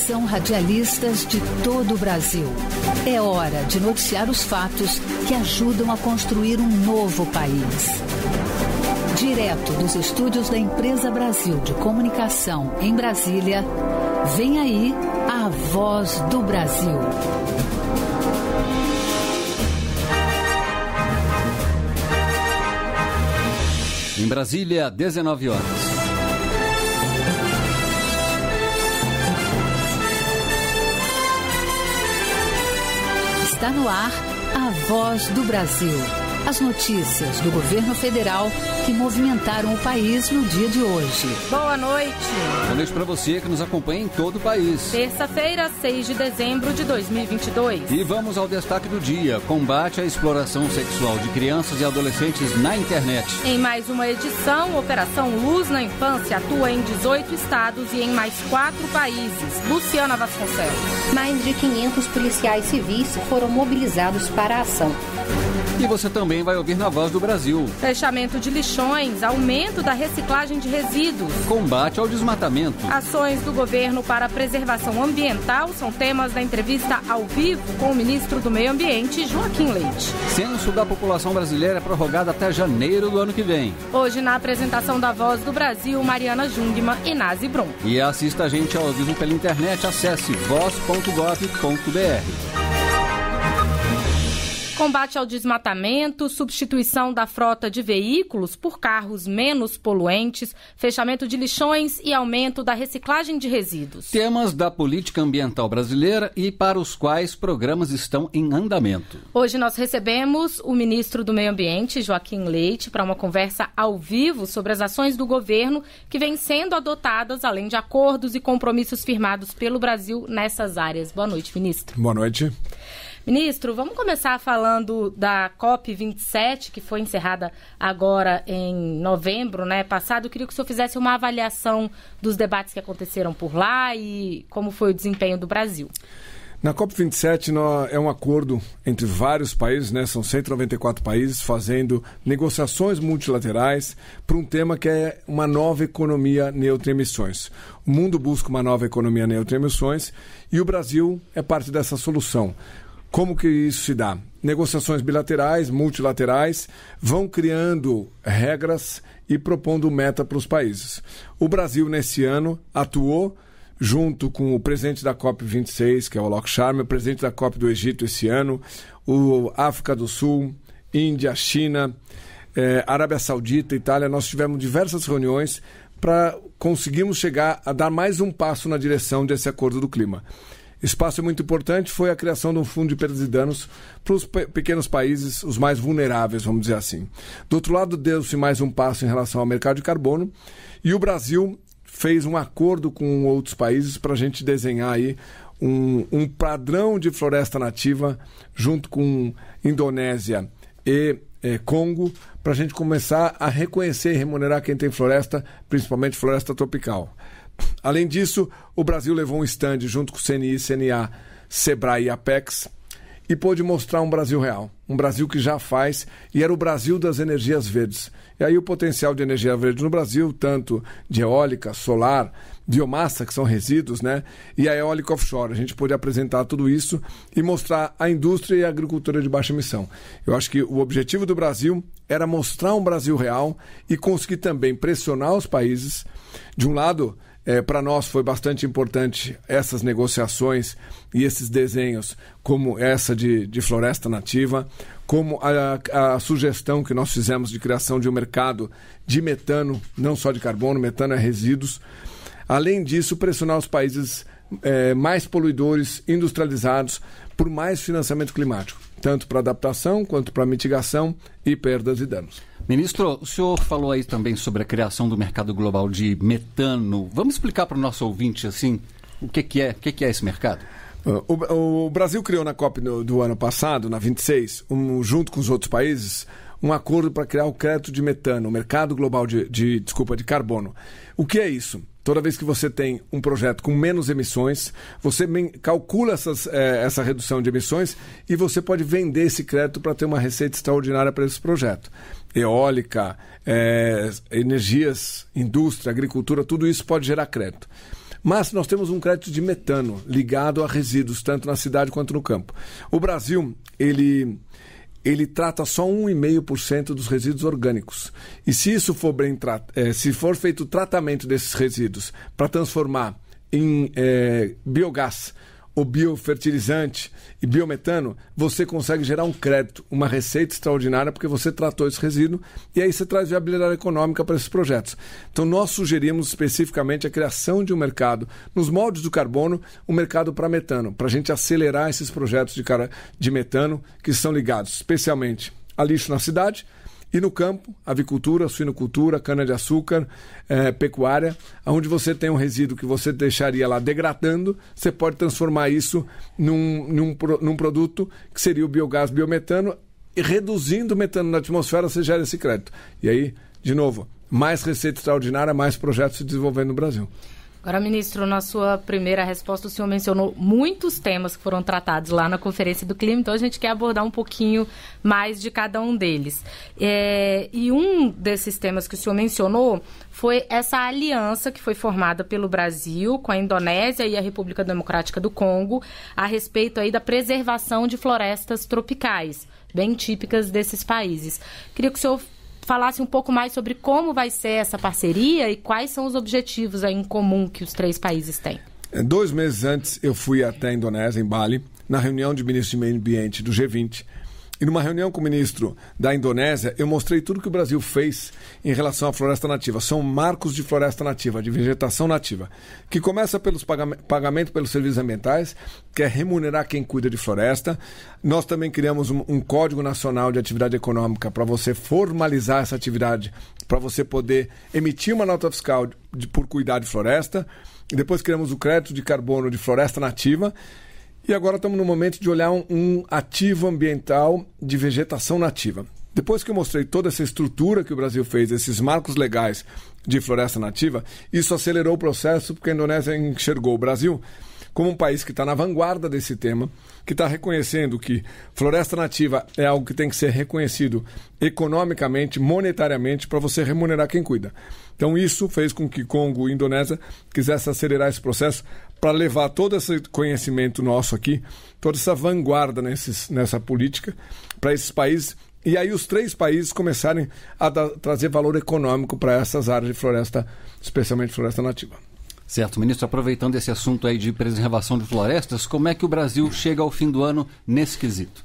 Atenção radialistas de todo o Brasil. É hora de noticiar os fatos que ajudam a construir um novo país. Direto dos estúdios da Empresa Brasil de Comunicação em Brasília, vem aí a voz do Brasil. Em Brasília, 19 horas. no ar, a voz do Brasil. As notícias do governo federal que movimentaram o país no dia de hoje. Boa noite. Boa noite para você que nos acompanha em todo o país. Terça-feira, 6 de dezembro de 2022. E vamos ao destaque do dia: combate à exploração sexual de crianças e adolescentes na internet. Em mais uma edição, Operação Luz na Infância atua em 18 estados e em mais quatro países. Luciana Vasconcelos. Mais de 500 policiais civis foram mobilizados para a ação. E você também vai ouvir na voz do Brasil. Fechamento de lixões, aumento da reciclagem de resíduos. Combate ao desmatamento. Ações do governo para a preservação ambiental são temas da entrevista ao vivo com o ministro do Meio Ambiente, Joaquim Leite. Censo da população brasileira é prorrogado até janeiro do ano que vem. Hoje, na apresentação da Voz do Brasil, Mariana Jungmann e Nazi Brum. E assista a gente ao vivo pela internet, acesse voz.gov.br combate ao desmatamento, substituição da frota de veículos por carros menos poluentes, fechamento de lixões e aumento da reciclagem de resíduos. Temas da política ambiental brasileira e para os quais programas estão em andamento. Hoje nós recebemos o ministro do Meio Ambiente, Joaquim Leite, para uma conversa ao vivo sobre as ações do governo que vêm sendo adotadas, além de acordos e compromissos firmados pelo Brasil nessas áreas. Boa noite, ministro. Boa noite. Ministro, vamos começar falando da COP27, que foi encerrada agora em novembro né, passado. Eu queria que o senhor fizesse uma avaliação dos debates que aconteceram por lá e como foi o desempenho do Brasil. Na COP27 é um acordo entre vários países, né? são 194 países fazendo negociações multilaterais para um tema que é uma nova economia neutra em emissões. O mundo busca uma nova economia neutra em emissões e o Brasil é parte dessa solução. Como que isso se dá? Negociações bilaterais, multilaterais, vão criando regras e propondo meta para os países. O Brasil, nesse ano, atuou junto com o presidente da COP26, que é o Lok Sharma, o presidente da COP do Egito esse ano, o África do Sul, Índia, China, eh, Arábia Saudita, Itália, nós tivemos diversas reuniões para conseguirmos chegar a dar mais um passo na direção desse acordo do clima espaço muito importante foi a criação de um fundo de perdas e danos para os pe pequenos países, os mais vulneráveis, vamos dizer assim. Do outro lado, deu-se mais um passo em relação ao mercado de carbono e o Brasil fez um acordo com outros países para a gente desenhar aí um, um padrão de floresta nativa junto com Indonésia e é, Congo para a gente começar a reconhecer e remunerar quem tem floresta, principalmente floresta tropical. Além disso, o Brasil levou um stand junto com o CNI, CNA, Sebrae e Apex e pôde mostrar um Brasil real, um Brasil que já faz e era o Brasil das energias verdes. E aí o potencial de energia verde no Brasil, tanto de eólica, solar, biomassa, que são resíduos, né? E a eólica offshore. A gente pôde apresentar tudo isso e mostrar a indústria e a agricultura de baixa emissão. Eu acho que o objetivo do Brasil era mostrar um Brasil real e conseguir também pressionar os países, de um lado, é, Para nós foi bastante importante essas negociações e esses desenhos, como essa de, de floresta nativa, como a, a, sugestão que nós fizemos de criação de um mercado de metano, não só de carbono, metano é resíduos. Além disso, pressionar os países é, mais poluidores industrializados por mais financiamento climático, tanto para adaptação quanto para mitigação e perdas e danos. Ministro, o senhor falou aí também sobre a criação do mercado global de metano. Vamos explicar para o nosso ouvinte assim o que, que é, o que, que é esse mercado? Ah, o, o, Brasil criou na COP do, do ano passado, na 26, um, junto com os outros países, um acordo para criar o crédito de metano, o mercado global de, de, desculpa de carbono. O que é isso? Toda vez que você tem um projeto com menos emissões, você calcula essas, é, essa redução de emissões e você pode vender esse crédito para ter uma receita extraordinária para esse projeto. Eólica, é, energias, indústria, agricultura, tudo isso pode gerar crédito. Mas nós temos um crédito de metano ligado a resíduos, tanto na cidade quanto no campo. O Brasil, ele ele trata só 1,5% dos resíduos orgânicos. E se isso for bem eh, se for feito o tratamento desses resíduos para transformar em é, biogás o biofertilizante e biometano, você consegue gerar um crédito, uma receita extraordinária, porque você tratou esse resíduo e aí você traz viabilidade econômica para esses projetos. Então, nós sugerimos especificamente a criação de um mercado, nos moldes do carbono, um mercado para metano, para a gente acelerar esses projetos de, cara, de metano que são ligados especialmente a lixo na cidade e no campo, avicultura, suinocultura, cana-de-açúcar, é, pecuária, onde você tem um resíduo que você deixaria lá degradando, você pode transformar isso num, num, num produto que seria o biogás biometano, e reduzindo o metano na atmosfera, você gera esse crédito. E aí, de novo, mais receita extraordinária, mais projetos se desenvolvendo no Brasil. Agora, ministro, na sua primeira resposta, o senhor mencionou muitos temas que foram tratados lá na Conferência do Clima, então a gente quer abordar um pouquinho mais de cada um deles. É, e um desses temas que o senhor mencionou foi essa aliança que foi formada pelo Brasil com a Indonésia e a República Democrática do Congo a respeito aí da preservação de florestas tropicais, bem típicas desses países. Queria que o senhor falasse um pouco mais sobre como vai ser essa parceria e quais são os objetivos em comum que os três países têm. É, dois meses antes, eu fui até a Indonésia, em Bali, na reunião de ministros de Meio Ambiente do G20. E numa reunião com o ministro da Indonésia, eu mostrei tudo que o Brasil fez em relação à floresta nativa. São marcos de floresta nativa, de vegetação nativa, que começa pelos pagamento pelos serviços ambientais, que é remunerar quem cuida de floresta. Nós também criamos um, um Código Nacional de Atividade Econômica para você formalizar essa atividade, para você poder emitir uma nota fiscal de, por cuidar de floresta. E depois criamos o crédito de carbono de floresta nativa e agora estamos no momento de olhar um, um ativo ambiental de vegetação nativa. Depois que eu mostrei toda essa estrutura que o Brasil fez, esses marcos legais de floresta nativa, isso acelerou o processo porque a Indonésia enxergou o Brasil como um país que está na vanguarda desse tema, que está reconhecendo que floresta nativa é algo que tem que ser reconhecido economicamente, monetariamente, para você remunerar quem cuida. Então, isso fez com que Congo e Indonésia quisessem acelerar esse processo para levar todo esse conhecimento nosso aqui, toda essa vanguarda nesses, nessa política, para esses países e aí os três países começarem a trazer valor econômico para essas áreas de floresta, especialmente floresta nativa. Certo, ministro, aproveitando esse assunto aí de preservação de florestas, como é que o Brasil chega ao fim do ano nesse quesito?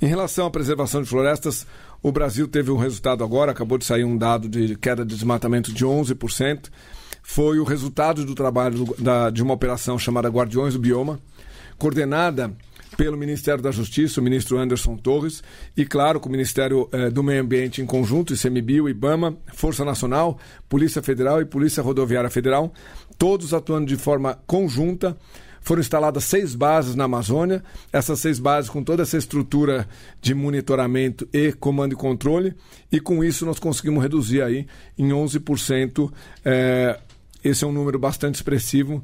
Em relação à preservação de florestas, o Brasil teve um resultado agora, acabou de sair um dado de queda de desmatamento de 11%. Foi o resultado do trabalho da, de uma operação chamada Guardiões do Bioma, coordenada pelo Ministério da Justiça, o ministro Anderson Torres, e, claro, com o Ministério eh, do Meio Ambiente em conjunto, ICMBio, IBAMA, Força Nacional, Polícia Federal e Polícia Rodoviária Federal, todos atuando de forma conjunta. Foram instaladas seis bases na Amazônia, essas seis bases com toda essa estrutura de monitoramento e comando e controle, e com isso nós conseguimos reduzir aí em 11%. É, eh, esse é um número bastante expressivo,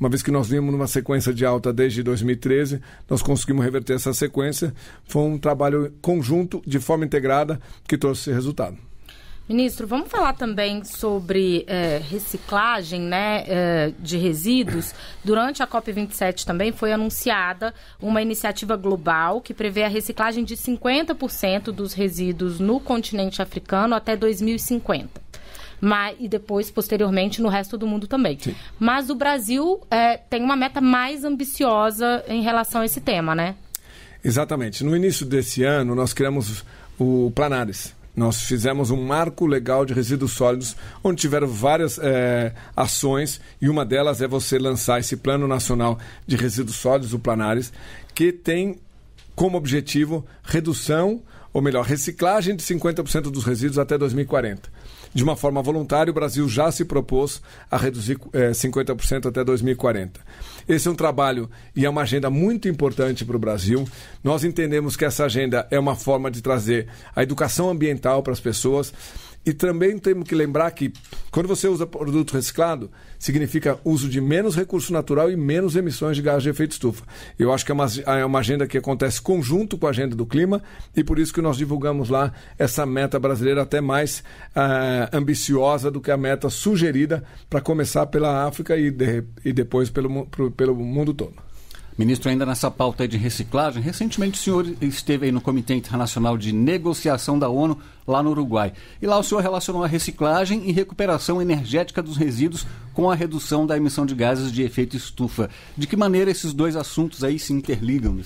uma vez que nós vimos numa sequência de alta desde 2013, nós conseguimos reverter essa sequência. Foi um trabalho conjunto, de forma integrada, que trouxe esse resultado. Ministro, vamos falar também sobre é, reciclagem né, é, de resíduos. Durante a COP27 também foi anunciada uma iniciativa global que prevê a reciclagem de 50% dos resíduos no continente africano até 2050 mas, e depois, posteriormente, no resto do mundo também. Sim. Mas o Brasil é, tem uma meta mais ambiciosa em relação a esse tema, né? Exatamente. No início desse ano, nós criamos o Planares, nós fizemos um marco legal de resíduos sólidos, onde tiveram várias é, ações, e uma delas é você lançar esse Plano Nacional de Resíduos Sólidos, o Planares, que tem como objetivo redução ou melhor, reciclagem de 50% dos resíduos até 2040. De uma forma voluntária, o Brasil já se propôs a reduzir é, eh, 50% até 2040. Esse é um trabalho e é uma agenda muito importante para o Brasil. Nós entendemos que essa agenda é uma forma de trazer a educação ambiental para as pessoas e também temos que lembrar que quando você usa produto reciclado, significa uso de menos recurso natural e menos emissões de gás de efeito estufa. Eu acho que é uma, é uma agenda que acontece conjunto com a agenda do clima e por isso que nós divulgamos lá essa meta brasileira até mais uh, ambiciosa do que a meta sugerida para começar pela África e, de, e depois pelo, pro, pelo mundo todo. Ministro, ainda nessa pauta de reciclagem, recentemente o senhor esteve aí no Comitê Internacional de Negociação da ONU, lá no Uruguai. E lá o senhor relacionou a reciclagem e recuperação energética dos resíduos com a redução da emissão de gases de efeito estufa. De que maneira esses dois assuntos aí se interligam?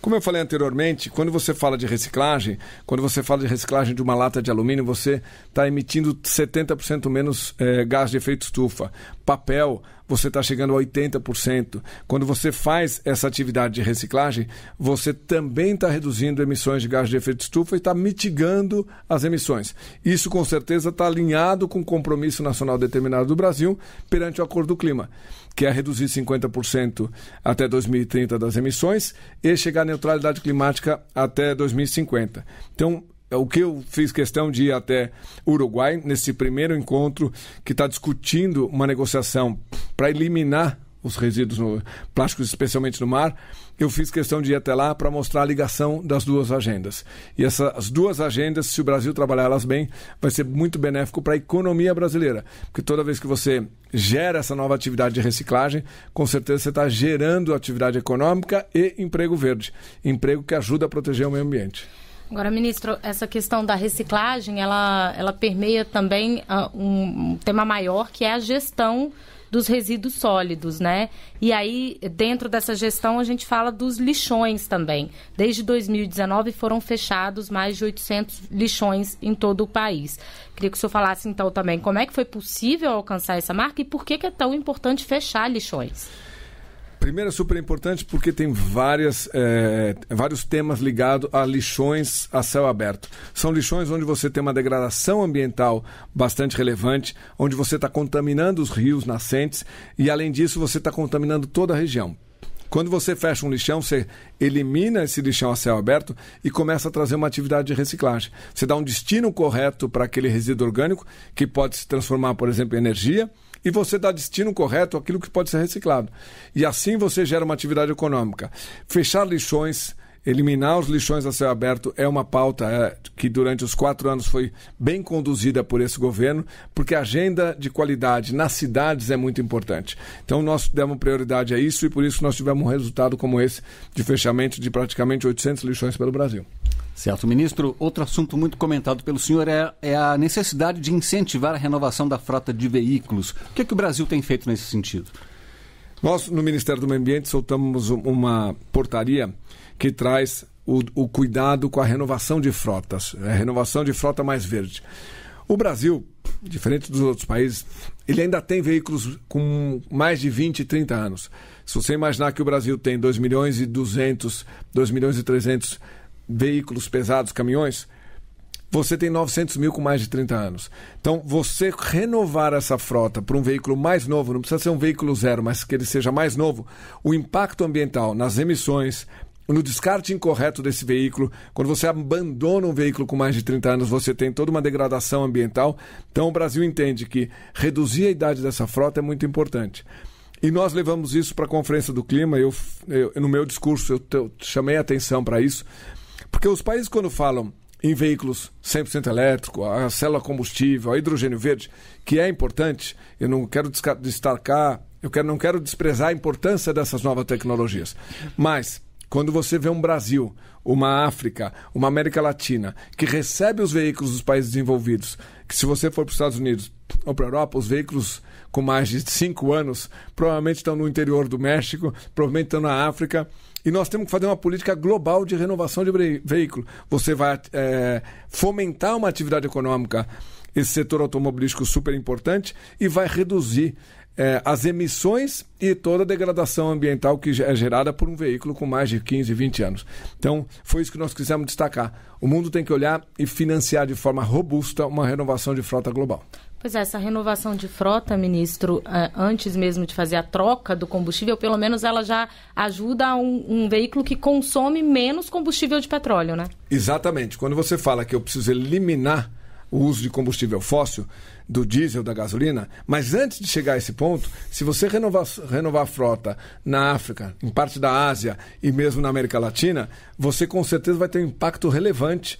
Como eu falei anteriormente, quando você fala de reciclagem, quando você fala de reciclagem de uma lata de alumínio, você está emitindo 70% menos é, gás de efeito estufa. Papel, você está chegando a 80%. Quando você faz essa atividade de reciclagem, você também está reduzindo emissões de gás de efeito estufa e está mitigando as emissões. Isso, com certeza, está alinhado com o compromisso nacional determinado do Brasil perante o Acordo do Clima, que é reduzir 50% até 2030 das emissões e chegar à neutralidade climática até 2050. Então, é o que eu fiz questão de ir até Uruguai nesse primeiro encontro que está discutindo uma negociação para eliminar os resíduos plásticos, especialmente no mar. Eu fiz questão de ir até lá para mostrar a ligação das duas agendas. E essas duas agendas, se o Brasil trabalhar elas bem, vai ser muito benéfico para a economia brasileira. Porque toda vez que você gera essa nova atividade de reciclagem, com certeza você está gerando atividade econômica e emprego verde. Emprego que ajuda a proteger o meio ambiente. Agora, ministro, essa questão da reciclagem, ela, ela permeia também uh, um tema maior, que é a gestão dos resíduos sólidos, né? E aí, dentro dessa gestão, a gente fala dos lixões também. Desde 2019 foram fechados mais de 800 lixões em todo o país. Queria que o senhor falasse então também como é que foi possível alcançar essa marca e por que, que é tão importante fechar lixões. Primeiro é super importante porque tem várias, é, vários temas ligados a lixões a céu aberto. São lixões onde você tem uma degradação ambiental bastante relevante, onde você está contaminando os rios nascentes e, além disso, você está contaminando toda a região. Quando você fecha um lixão, você elimina esse lixão a céu aberto e começa a trazer uma atividade de reciclagem. Você dá um destino correto para aquele resíduo orgânico que pode se transformar, por exemplo, em energia e você dá destino correto àquilo que pode ser reciclado. E assim você gera uma atividade econômica. Fechar lixões, eliminar os lixões a céu aberto é uma pauta é, que durante os quatro anos foi bem conduzida por esse governo, porque a agenda de qualidade nas cidades é muito importante. Então nós demos prioridade a isso e por isso nós tivemos um resultado como esse de fechamento de praticamente 800 lixões pelo Brasil. Certo, ministro. Outro assunto muito comentado pelo senhor é, é a necessidade de incentivar a renovação da frota de veículos. O que, é que o Brasil tem feito nesse sentido? Nós, no Ministério do Meio Ambiente, soltamos uma portaria que traz o, o cuidado com a renovação de frotas, a né? renovação de frota mais verde. O Brasil, diferente dos outros países, ele ainda tem veículos com mais de 20, 30 anos. Se você imaginar que o Brasil tem 2 milhões e 200, 2 milhões e 300 veículos pesados, caminhões, você tem 900 mil com mais de 30 anos. Então, você renovar essa frota para um veículo mais novo, não precisa ser um veículo zero, mas que ele seja mais novo, o impacto ambiental nas emissões, no descarte incorreto desse veículo, quando você abandona um veículo com mais de 30 anos, você tem toda uma degradação ambiental. Então, o Brasil entende que reduzir a idade dessa frota é muito importante. E nós levamos isso para a Conferência do Clima. Eu, eu no meu discurso, eu, eu chamei a atenção para isso porque os países, quando falam em veículos 100% elétrico, a célula combustível, a hidrogênio verde, que é importante, eu não quero destacar, eu quero, não quero desprezar a importância dessas novas tecnologias. Mas, quando você vê um Brasil, uma África, uma América Latina, que recebe os veículos dos países desenvolvidos, que se você for para os Estados Unidos ou para a Europa, os veículos com mais de 5 anos provavelmente estão no interior do México, provavelmente estão na África, e nós temos que fazer uma política global de renovação de veículo. Você vai é, fomentar uma atividade econômica, esse setor automobilístico super importante, e vai reduzir é, as emissões e toda a degradação ambiental que é gerada por um veículo com mais de 15, 20 anos. Então, foi isso que nós quisemos destacar. O mundo tem que olhar e financiar de forma robusta uma renovação de frota global. Pois é, essa renovação de frota, ministro, é, antes mesmo de fazer a troca do combustível, pelo menos ela já ajuda um, um veículo que consome menos combustível de petróleo, né? Exatamente. Quando você fala que eu preciso eliminar o uso de combustível fóssil, do diesel, da gasolina, mas antes de chegar a esse ponto, se você renovar, renovar a frota na África, em parte da Ásia e mesmo na América Latina, você com certeza vai ter um impacto relevante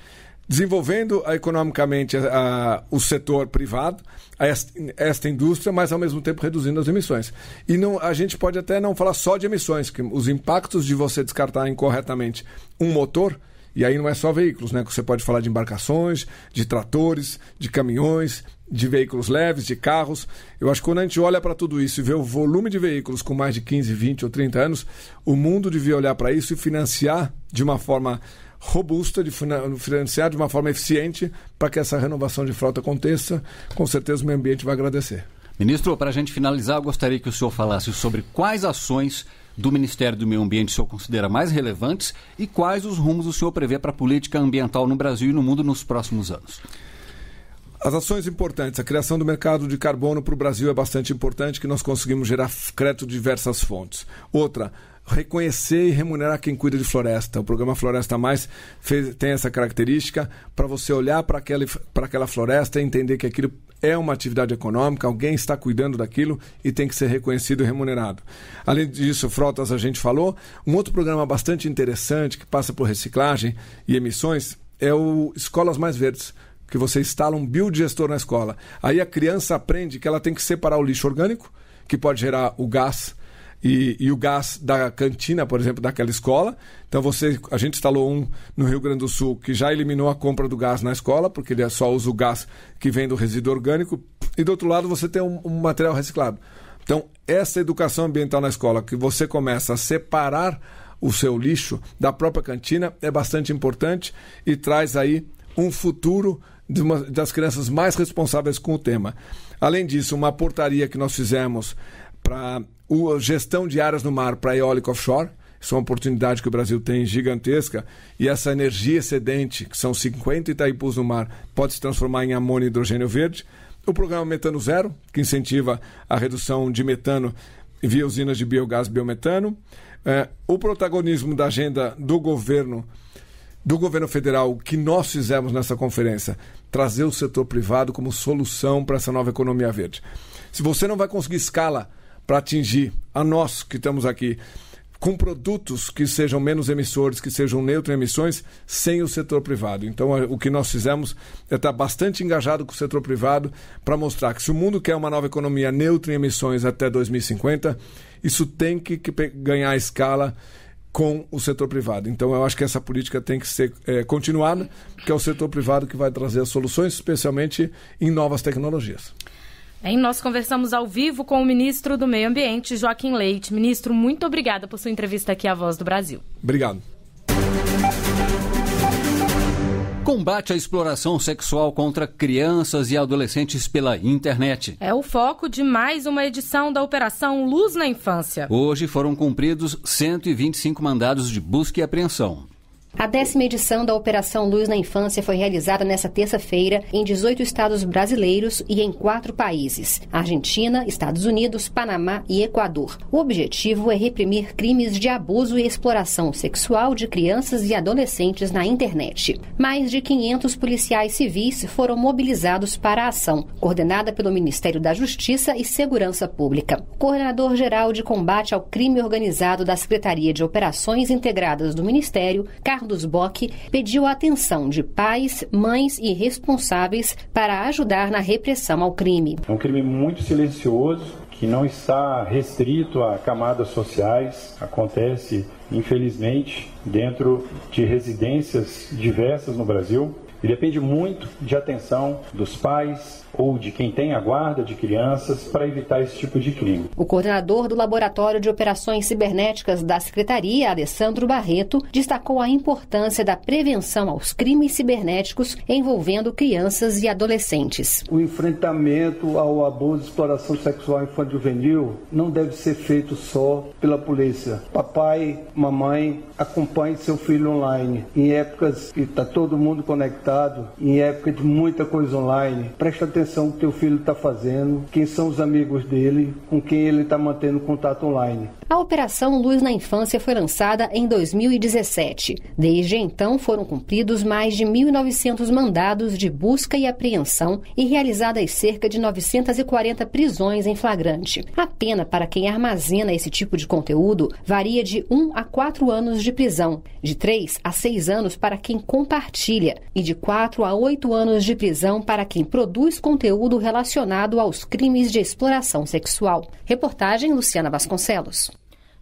desenvolvendo economicamente eh, a, o setor privado, esta, esta, indústria, mas ao mesmo tempo reduzindo as emissões. E não, a gente pode até não falar só de emissões, que os impactos de você descartar incorretamente um motor, e aí não é só veículos, né? Você pode falar de embarcações, de tratores, de caminhões, de veículos leves, de carros. Eu acho que quando a gente olha para tudo isso e vê o volume de veículos com mais de 15, 20 ou 30 anos, o mundo devia olhar para isso e financiar de uma forma robusta, de financiar de uma forma eficiente para que essa renovação de frota aconteça. Com certeza o meio ambiente vai agradecer. Ministro, para a gente finalizar, eu gostaria que o senhor falasse sobre quais ações do Ministério do Meio Ambiente o senhor considera mais relevantes e quais os rumos o senhor prevê para a política ambiental no Brasil e no mundo nos próximos anos. As ações importantes, a criação do mercado de carbono para o Brasil é bastante importante, que nós conseguimos gerar crédito de diversas fontes. Outra, reconhecer e remunerar quem cuida de floresta. O programa Floresta Mais fez, tem essa característica para você olhar para aquela, aquela floresta e entender que aquilo é uma atividade econômica, alguém está cuidando daquilo e tem que ser reconhecido e remunerado. Além disso, Frotas a gente falou, um outro programa bastante interessante que passa por reciclagem e emissões é o Escolas Mais Verdes que você instala um biodigestor na escola. Aí a criança aprende que ela tem que separar o lixo orgânico, que pode gerar o gás e, e o gás da cantina, por exemplo, daquela escola. Então você, a gente instalou um no Rio Grande do Sul que já eliminou a compra do gás na escola, porque ele é só usa o gás que vem do resíduo orgânico. E do outro lado você tem um, um material reciclado. Então essa educação ambiental na escola, que você começa a separar o seu lixo da própria cantina, é bastante importante e traz aí um futuro uma, das crianças mais responsáveis com o tema. Além disso, uma portaria que nós fizemos para o, gestão de áreas no mar para eólico offshore. Isso é uma oportunidade que o Brasil tem gigantesca. E essa energia excedente, que são 50 Itaipus no mar, pode se transformar em amônia e hidrogênio verde. O programa Metano Zero, que incentiva a redução de metano via usinas de biogás e biometano. É, o protagonismo da agenda do governo do governo federal que nós fizemos nessa conferência, trazer o setor privado como solução para essa nova economia verde. Se você não vai conseguir escala para atingir a nós que estamos aqui com produtos que sejam menos emissores, que sejam neutros em emissões, sem o setor privado. Então, o que nós fizemos é estar tá bastante engajado com o setor privado para mostrar que se o mundo quer uma nova economia neutra em emissões até 2050, isso tem que, que ganhar escala com o setor privado. Então, eu acho que essa política tem que ser é, continuada, porque é o setor privado que vai trazer as soluções, especialmente em novas tecnologias. Bem, nós conversamos ao vivo com o ministro do Meio Ambiente, Joaquim Leite. Ministro, muito obrigada por sua entrevista aqui à Voz do Brasil. Obrigado. Combate à exploração sexual contra crianças e adolescentes pela internet. É o foco de mais uma edição da Operação Luz na Infância. Hoje foram cumpridos 125 mandados de busca e apreensão. A décima edição da Operação Luz na Infância foi realizada nesta terça-feira em 18 estados brasileiros e em quatro países: Argentina, Estados Unidos, Panamá e Equador. O objetivo é reprimir crimes de abuso e exploração sexual de crianças e adolescentes na internet. Mais de 500 policiais civis foram mobilizados para a ação, coordenada pelo Ministério da Justiça e Segurança Pública. O coordenador geral de combate ao crime organizado da Secretaria de Operações Integradas do Ministério, Carlos Carlos Bock pediu a atenção de pais, mães e responsáveis para ajudar na repressão ao crime. É um crime muito silencioso, que não está restrito a camadas sociais, acontece, infelizmente, dentro de residências diversas no Brasil. E depende muito de atenção dos pais ou de quem tem a guarda de crianças para evitar esse tipo de crime. O coordenador do Laboratório de Operações Cibernéticas da Secretaria, Alessandro Barreto, destacou a importância da prevenção aos crimes cibernéticos envolvendo crianças e adolescentes. O enfrentamento ao abuso e exploração sexual infantil juvenil não deve ser feito só pela polícia. Papai, mamãe, acompanhe seu filho online. Em épocas que está todo mundo conectado, em época de muita coisa online. Presta atenção no que teu filho está fazendo, quem são os amigos dele, com quem ele está mantendo contato online. A Operação Luz na Infância foi lançada em 2017. Desde então foram cumpridos mais de 1.900 mandados de busca e apreensão e realizadas cerca de 940 prisões em flagrante. A pena para quem armazena esse tipo de conteúdo varia de 1 a 4 anos de prisão, de 3 a 6 anos para quem compartilha e de 4 a 8 anos de prisão para quem produz conteúdo relacionado aos crimes de exploração sexual. Reportagem Luciana Vasconcelos.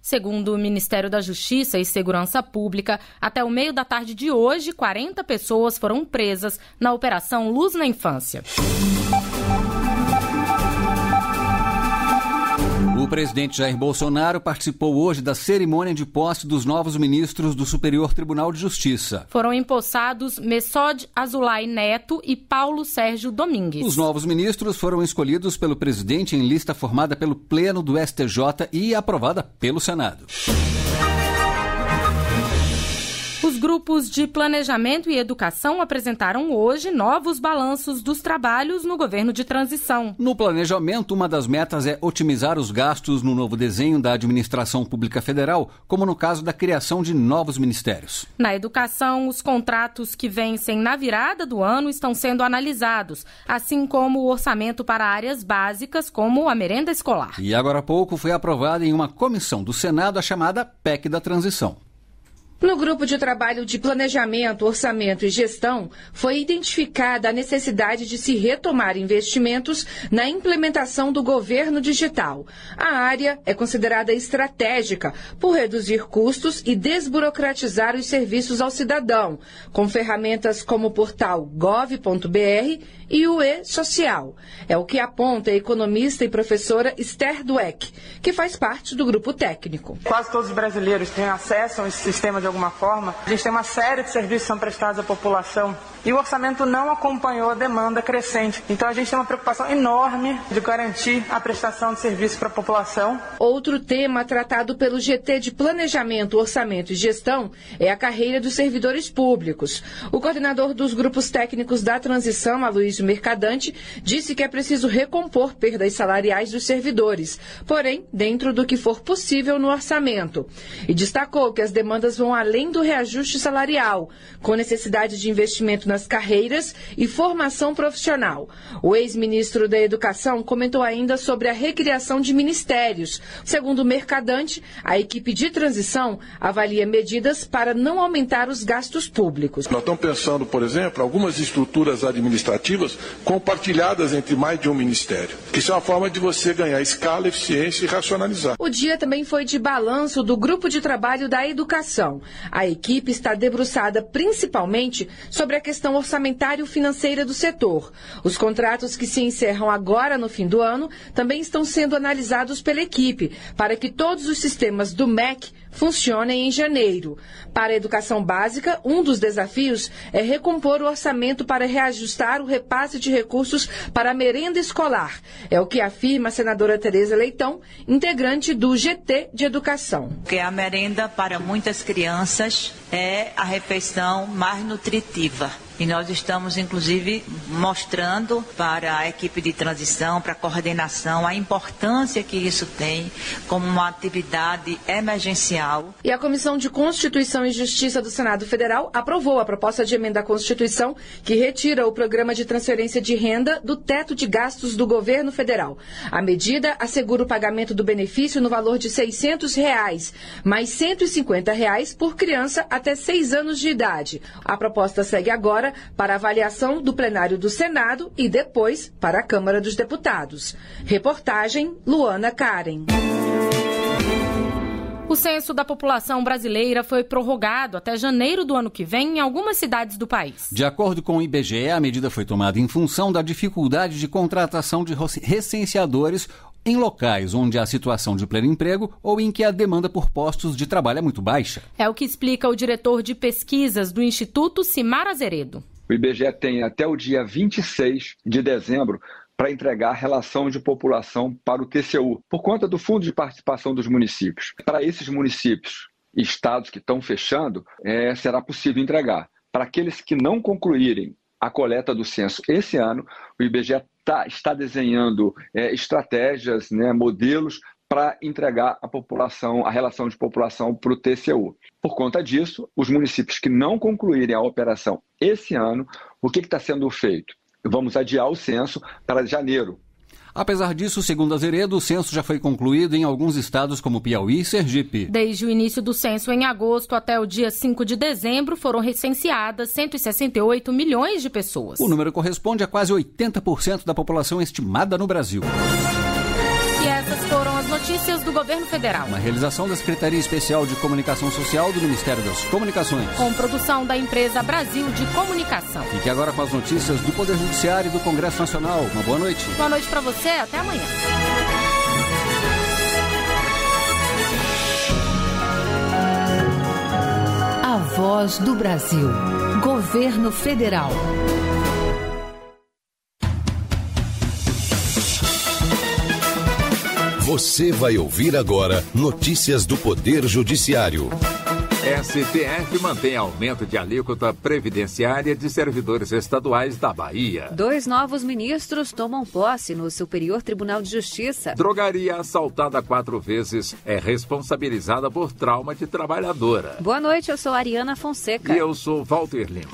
Segundo o Ministério da Justiça e Segurança Pública, até o meio da tarde de hoje, 40 pessoas foram presas na Operação Luz na Infância. presidente Jair Bolsonaro participou hoje da cerimônia de posse dos novos ministros do Superior Tribunal de Justiça. Foram empossados Messod Azulay Neto e Paulo Sérgio Domingues. Os novos ministros foram escolhidos pelo presidente em lista formada pelo Pleno do STJ e aprovada pelo Senado. Os grupos de planejamento e educação apresentaram hoje novos balanços dos trabalhos no governo de transição. No planejamento, uma das metas é otimizar os gastos no novo desenho da administração pública federal, como no caso da criação de novos ministérios. Na educação, os contratos que vencem na virada do ano estão sendo analisados, assim como o orçamento para áreas básicas, como a merenda escolar. E agora há pouco foi aprovada em uma comissão do Senado a chamada PEC da Transição. No grupo de trabalho de planejamento, orçamento e gestão, foi identificada a necessidade de se retomar investimentos na implementação do governo digital. A área é considerada estratégica por reduzir custos e desburocratizar os serviços ao cidadão, com ferramentas como o portal gov.br e o E-Social. É o que aponta a economista e professora Esther Dweck, que faz parte do grupo técnico. Quase todos os brasileiros têm acesso a esse sistema de alguma forma. A gente tem uma série de serviços que são prestados à população e o orçamento não acompanhou a demanda crescente. Então a gente tem uma preocupação enorme de garantir a prestação de serviços para a população. Outro tema tratado pelo GT de Planejamento, Orçamento e Gestão é a carreira dos servidores públicos. O coordenador dos grupos técnicos da transição, Aloysio Maurício Mercadante, disse que é preciso recompor perdas salariais dos servidores, porém, dentro do que for possível no orçamento. E destacou que as demandas vão além do reajuste salarial, com necessidade de investimento nas carreiras e formação profissional. O ex-ministro da Educação comentou ainda sobre a recriação de ministérios. Segundo o Mercadante, a equipe de transição avalia medidas para não aumentar os gastos públicos. Nós estamos pensando, por exemplo, algumas estruturas administrativas compartilhadas entre mais de um ministério. Isso é uma forma de você ganhar escala, eficiência e racionalizar. O dia também foi de balanço do grupo de trabalho da educação. A equipe está debruçada principalmente sobre a questão orçamentária e financeira do setor. Os contratos que se encerram agora no fim do ano também estão sendo analisados pela equipe, para que todos os sistemas do MEC funcionem em janeiro. Para a educação básica, um dos desafios é recompor o orçamento para reajustar o repasse de recursos para a merenda escolar. É o que afirma a senadora Tereza Leitão, integrante do GT de Educação. Que a merenda para muitas crianças é a refeição mais nutritiva e nós estamos, inclusive, mostrando para a equipe de transição, para a coordenação, a importância que isso tem como uma atividade emergencial. E a Comissão de Constituição e Justiça do Senado Federal aprovou a proposta de emenda à Constituição que retira o programa de transferência de renda do teto de gastos do governo federal. A medida assegura o pagamento do benefício no valor de R$ 600, reais, mais R$ 150 reais por criança até 6 anos de idade. A proposta segue agora para avaliação do plenário do Senado e depois para a Câmara dos Deputados. Reportagem Luana Karen. O censo da população brasileira foi prorrogado até janeiro do ano que vem em algumas cidades do país. De acordo com o IBGE, a medida foi tomada em função da dificuldade de contratação de recenseadores em locais onde há situação de pleno emprego ou em que a demanda por postos de trabalho é muito baixa. É o que explica o diretor de pesquisas do Instituto Simar Azeredo. O IBGE tem até o dia 26 de dezembro para entregar a relação de população para o TCU, por conta do Fundo de Participação dos Municípios. Para esses municípios e estados que estão fechando, é, será possível entregar. Para aqueles que não concluírem a coleta do censo esse ano, o IBGE tá, está desenhando é, estratégias, né, modelos para entregar a população, a relação de população para o TCU. Por conta disso, os municípios que não concluírem a operação esse ano, o que está sendo feito? Vamos adiar o censo para janeiro, Apesar disso, segundo Azeredo, o censo já foi concluído em alguns estados como Piauí e Sergipe. Desde o início do censo em agosto até o dia 5 de dezembro, foram recenseadas 168 milhões de pessoas. O número corresponde a quase 80% da população estimada no Brasil notícias do governo federal. Uma realização da Secretaria Especial de Comunicação Social do Ministério das Comunicações. Com produção da empresa Brasil de Comunicação. Fique agora com as notícias do Poder Judiciário e do Congresso Nacional. Uma boa noite. Boa noite para você, até amanhã. A Voz do Brasil. Governo Federal. Você vai ouvir agora notícias do Poder Judiciário. STF mantém aumento de alíquota previdenciária de servidores estaduais da Bahia. Dois novos ministros tomam posse no Superior Tribunal de Justiça. Drogaria assaltada quatro vezes é responsabilizada por trauma de trabalhadora. Boa noite, eu sou Ariana Fonseca. E eu sou Walter Lima.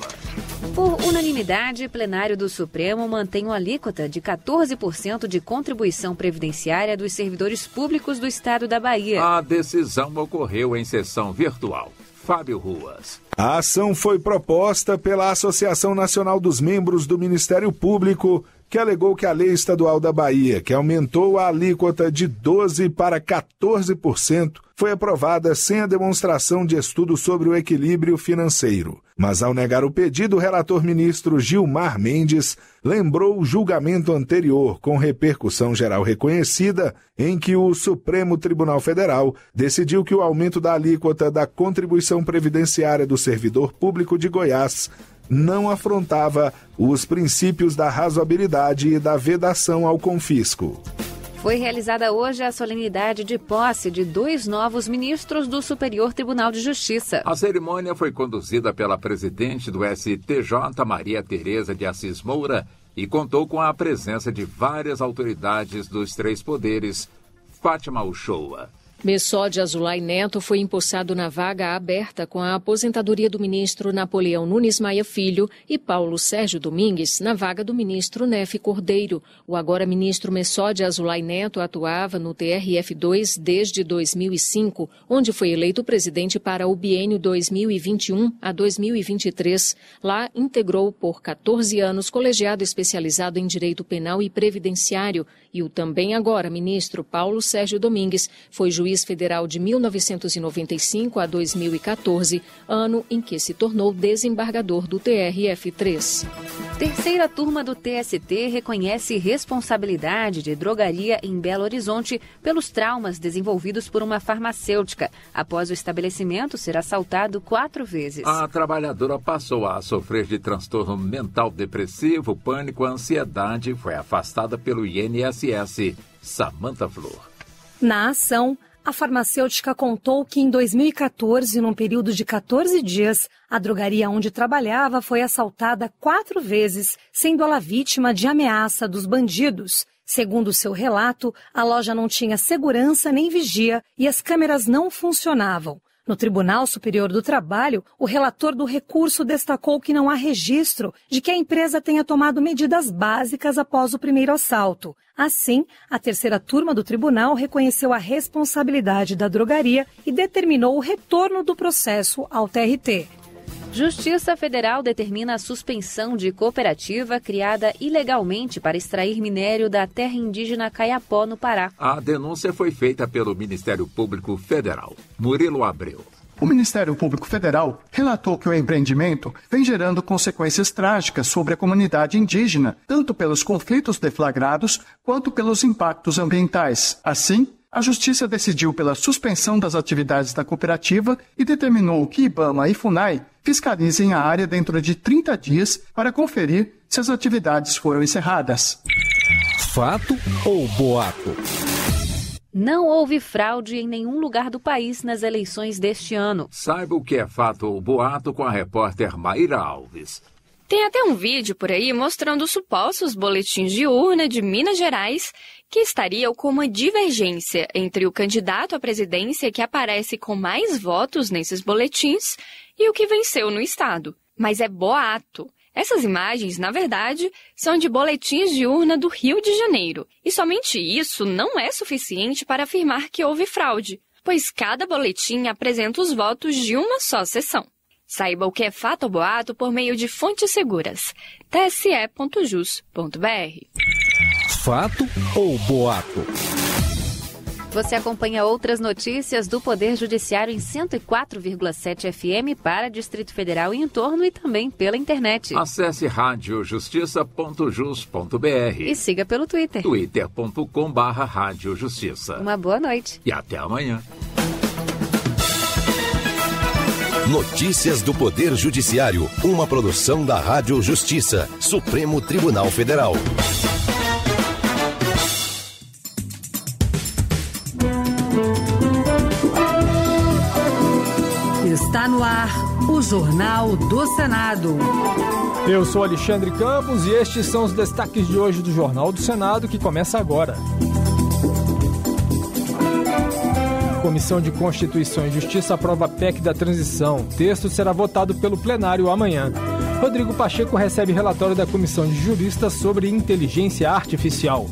Por unanimidade, plenário do Supremo mantém uma alíquota de 14% de contribuição previdenciária dos servidores públicos do Estado da Bahia. A decisão ocorreu em sessão virtual. Fábio Ruas. A ação foi proposta pela Associação Nacional dos Membros do Ministério Público, que alegou que a lei estadual da Bahia, que aumentou a alíquota de 12 para 14%, foi aprovada sem a demonstração de estudo sobre o equilíbrio financeiro. Mas, ao negar o pedido, o relator ministro Gilmar Mendes lembrou o julgamento anterior, com repercussão geral reconhecida, em que o Supremo Tribunal Federal decidiu que o aumento da alíquota da contribuição previdenciária do servidor público de Goiás não afrontava os princípios da razoabilidade e da vedação ao confisco. Foi realizada hoje a solenidade de posse de dois novos ministros do Superior Tribunal de Justiça. A cerimônia foi conduzida pela presidente do STJ, Maria Tereza de Assis Moura, e contou com a presença de várias autoridades dos três poderes. Fátima Uchoa, de Azulay Neto foi empossado na vaga aberta com a aposentadoria do ministro Napoleão Nunes Maia Filho e Paulo Sérgio Domingues na vaga do ministro Nef Cordeiro. O agora ministro de Azulay Neto atuava no TRF2 desde 2005, onde foi eleito presidente para o biênio 2021 a 2023. Lá integrou por 14 anos colegiado especializado em direito penal e previdenciário e o também agora ministro Paulo Sérgio Domingues foi juiz federal de 1995 a 2014, ano em que se tornou desembargador do TRF3. Terceira turma do TST reconhece responsabilidade de drogaria em Belo Horizonte pelos traumas desenvolvidos por uma farmacêutica após o estabelecimento ser assaltado quatro vezes. A trabalhadora passou a sofrer de transtorno mental depressivo, pânico, ansiedade e foi afastada pelo INSS INSS, Samanta Flor. Na ação, a farmacêutica contou que em 2014, num período de 14 dias, a drogaria onde trabalhava foi assaltada quatro vezes, sendo ela vítima de ameaça dos bandidos. Segundo seu relato, a loja não tinha segurança nem vigia e as câmeras não funcionavam. No Tribunal Superior do Trabalho, o relator do recurso destacou que não há registro de que a empresa tenha tomado medidas básicas após o primeiro assalto. Assim, a terceira turma do tribunal reconheceu a responsabilidade da drogaria e determinou o retorno do processo ao TRT. Justiça Federal determina a suspensão de cooperativa criada ilegalmente para extrair minério da terra indígena Caiapó, no Pará. A denúncia foi feita pelo Ministério Público Federal. Murilo Abreu. O Ministério Público Federal relatou que o empreendimento vem gerando consequências trágicas sobre a comunidade indígena, tanto pelos conflitos deflagrados quanto pelos impactos ambientais. Assim, a Justiça decidiu pela suspensão das atividades da cooperativa e determinou que IBAMA e FUNAI fiscalizem a área dentro de 30 dias para conferir se as atividades foram encerradas. Fato ou boato? Não houve fraude em nenhum lugar do país nas eleições deste ano. Saiba o que é fato ou boato com a repórter Maíra Alves. Tem até um vídeo por aí mostrando supostos boletins de urna de Minas Gerais que estaria com uma divergência entre o candidato à presidência que aparece com mais votos nesses boletins e o que venceu no Estado. Mas é boato. Essas imagens, na verdade, são de boletins de urna do Rio de Janeiro. E somente isso não é suficiente para afirmar que houve fraude, pois cada boletim apresenta os votos de uma só sessão. Saiba o que é fato ou boato por meio de fontes seguras. tse.jus.br Fato ou boato? Você acompanha outras notícias do Poder Judiciário em 104,7 FM para Distrito Federal e entorno e também pela internet. Acesse radiojustiça.jus.br e siga pelo Twitter. twittercom radiojustiça. Uma boa noite. E até amanhã. Notícias do Poder Judiciário, uma produção da Rádio Justiça, Supremo Tribunal Federal. O Jornal do Senado. Eu sou Alexandre Campos e estes são os destaques de hoje do Jornal do Senado que começa agora. Comissão de Constituição e Justiça aprova PEC da transição. Texto será votado pelo plenário amanhã. Rodrigo Pacheco recebe relatório da Comissão de Juristas sobre Inteligência Artificial.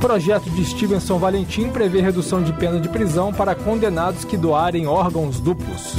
Projeto de Stevenson Valentim prevê redução de pena de prisão para condenados que doarem órgãos duplos.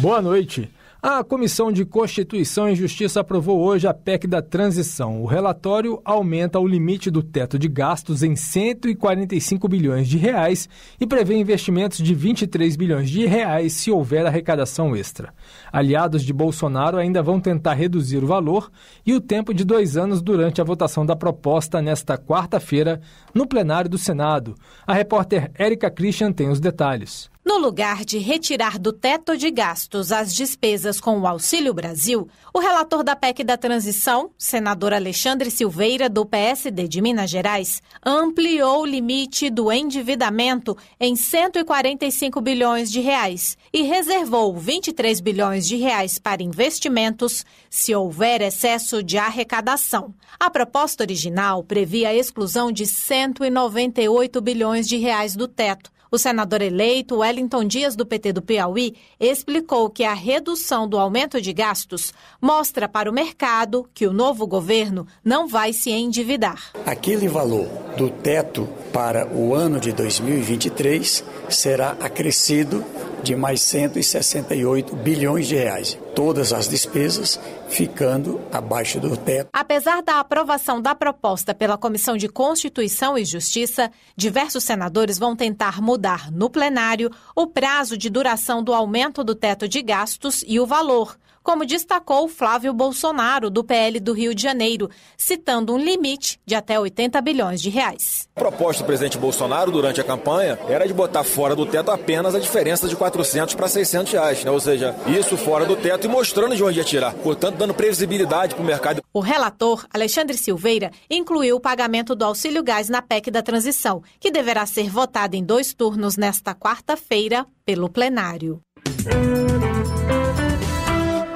Boa noite. A Comissão de Constituição e Justiça aprovou hoje a PEC da transição. O relatório aumenta o limite do teto de gastos em 145 bilhões de reais e prevê investimentos de 23 bilhões de reais se houver arrecadação extra. Aliados de Bolsonaro ainda vão tentar reduzir o valor e o tempo de dois anos durante a votação da proposta nesta quarta-feira no plenário do Senado. A repórter Érica Christian tem os detalhes. No lugar de retirar do teto de gastos as despesas com o Auxílio Brasil, o relator da PEC da transição, senador Alexandre Silveira, do PSD de Minas Gerais, ampliou o limite do endividamento em 145 bilhões de reais e reservou 23 bilhões de reais para investimentos se houver excesso de arrecadação. A proposta original previa a exclusão de 198 bilhões de reais do teto o senador eleito Wellington Dias, do PT do Piauí, explicou que a redução do aumento de gastos mostra para o mercado que o novo governo não vai se endividar. Aquele valor do teto para o ano de 2023 será acrescido de mais 168 bilhões de reais todas as despesas, ficando abaixo do teto. Apesar da aprovação da proposta pela Comissão de Constituição e Justiça, diversos senadores vão tentar mudar no plenário o prazo de duração do aumento do teto de gastos e o valor como destacou Flávio Bolsonaro, do PL do Rio de Janeiro, citando um limite de até 80 bilhões de reais. A proposta do presidente Bolsonaro durante a campanha era de botar fora do teto apenas a diferença de 400 para 600 reais, né? ou seja, isso fora do teto e mostrando de onde ia tirar, portanto, dando previsibilidade para o mercado. O relator, Alexandre Silveira, incluiu o pagamento do auxílio gás na PEC da transição, que deverá ser votada em dois turnos nesta quarta-feira pelo plenário.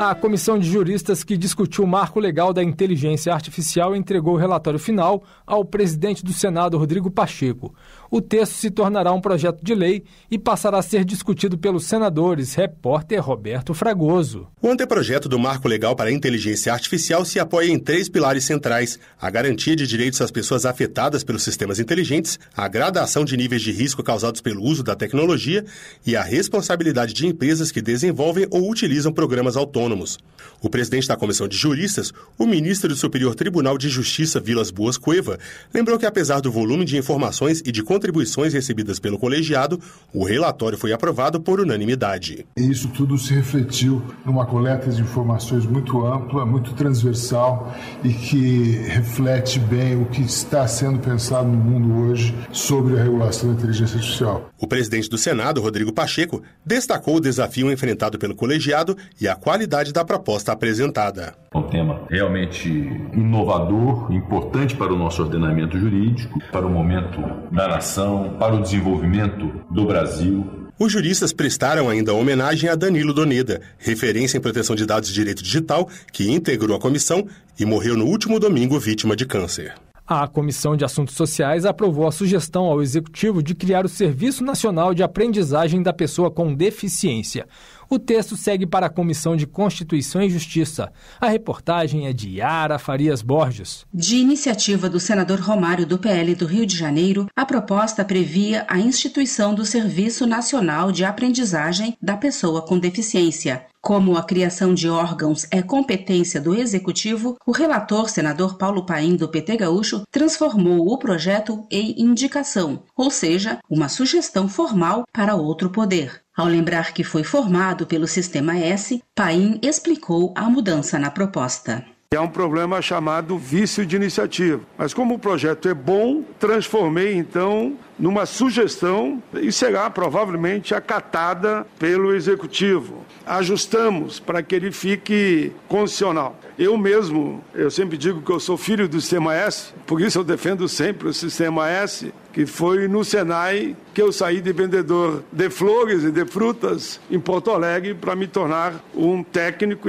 A comissão de juristas que discutiu o marco legal da inteligência artificial entregou o relatório final ao presidente do Senado, Rodrigo Pacheco o texto se tornará um projeto de lei e passará a ser discutido pelos senadores. Repórter Roberto Fragoso. O anteprojeto do Marco Legal para a Inteligência Artificial se apoia em três pilares centrais: a garantia de direitos às pessoas afetadas pelos sistemas inteligentes, a gradação de níveis de risco causados pelo uso da tecnologia e a responsabilidade de empresas que desenvolvem ou utilizam programas autônomos. O presidente da Comissão de Juristas, o ministro do Superior Tribunal de Justiça Vilas Boas Cueva, lembrou que apesar do volume de informações e de contribuições contribuições recebidas pelo colegiado, o relatório foi aprovado por unanimidade. Isso tudo se refletiu numa coleta de informações muito ampla, muito transversal e que reflete bem o que está sendo pensado no mundo hoje sobre a regulação da inteligência artificial. O presidente do Senado, Rodrigo Pacheco, destacou o desafio enfrentado pelo colegiado e a qualidade da proposta apresentada. É um tema realmente inovador, importante para o nosso ordenamento jurídico, para o momento da nação educação, para o desenvolvimento do Brasil, os juristas prestaram ainda homenagem a Danilo Doneda, referência em proteção de dados e direito digital, que integrou a comissão e morreu no último domingo vítima de câncer. A Comissão de Assuntos Sociais aprovou a sugestão ao Executivo de criar o Serviço Nacional de Aprendizagem da Pessoa com Deficiência. O texto segue para a Comissão de Constituição e Justiça. A reportagem é de Yara Farias Borges. De iniciativa do senador Romário do PL do Rio de Janeiro, a proposta previa a instituição do Serviço Nacional de Aprendizagem da Pessoa com Deficiência. Como a criação de órgãos é competência do Executivo, o relator senador Paulo Paim do PT Gaúcho transformou o projeto em indicação, ou seja, uma sugestão formal para outro poder. Ao lembrar que foi formado pelo sistema S, Paim explicou a mudança na proposta. É um problema chamado vício de iniciativa. Mas como o projeto é bom, transformei então numa sugestão e será provavelmente acatada pelo executivo. Ajustamos para que ele fique condicional. Eu mesmo, eu sempre digo que eu sou filho do sistema S, por isso eu defendo sempre o sistema S, que foi no Senai que eu saí de vendedor de flores e de frutas em Porto Alegre para me tornar um técnico.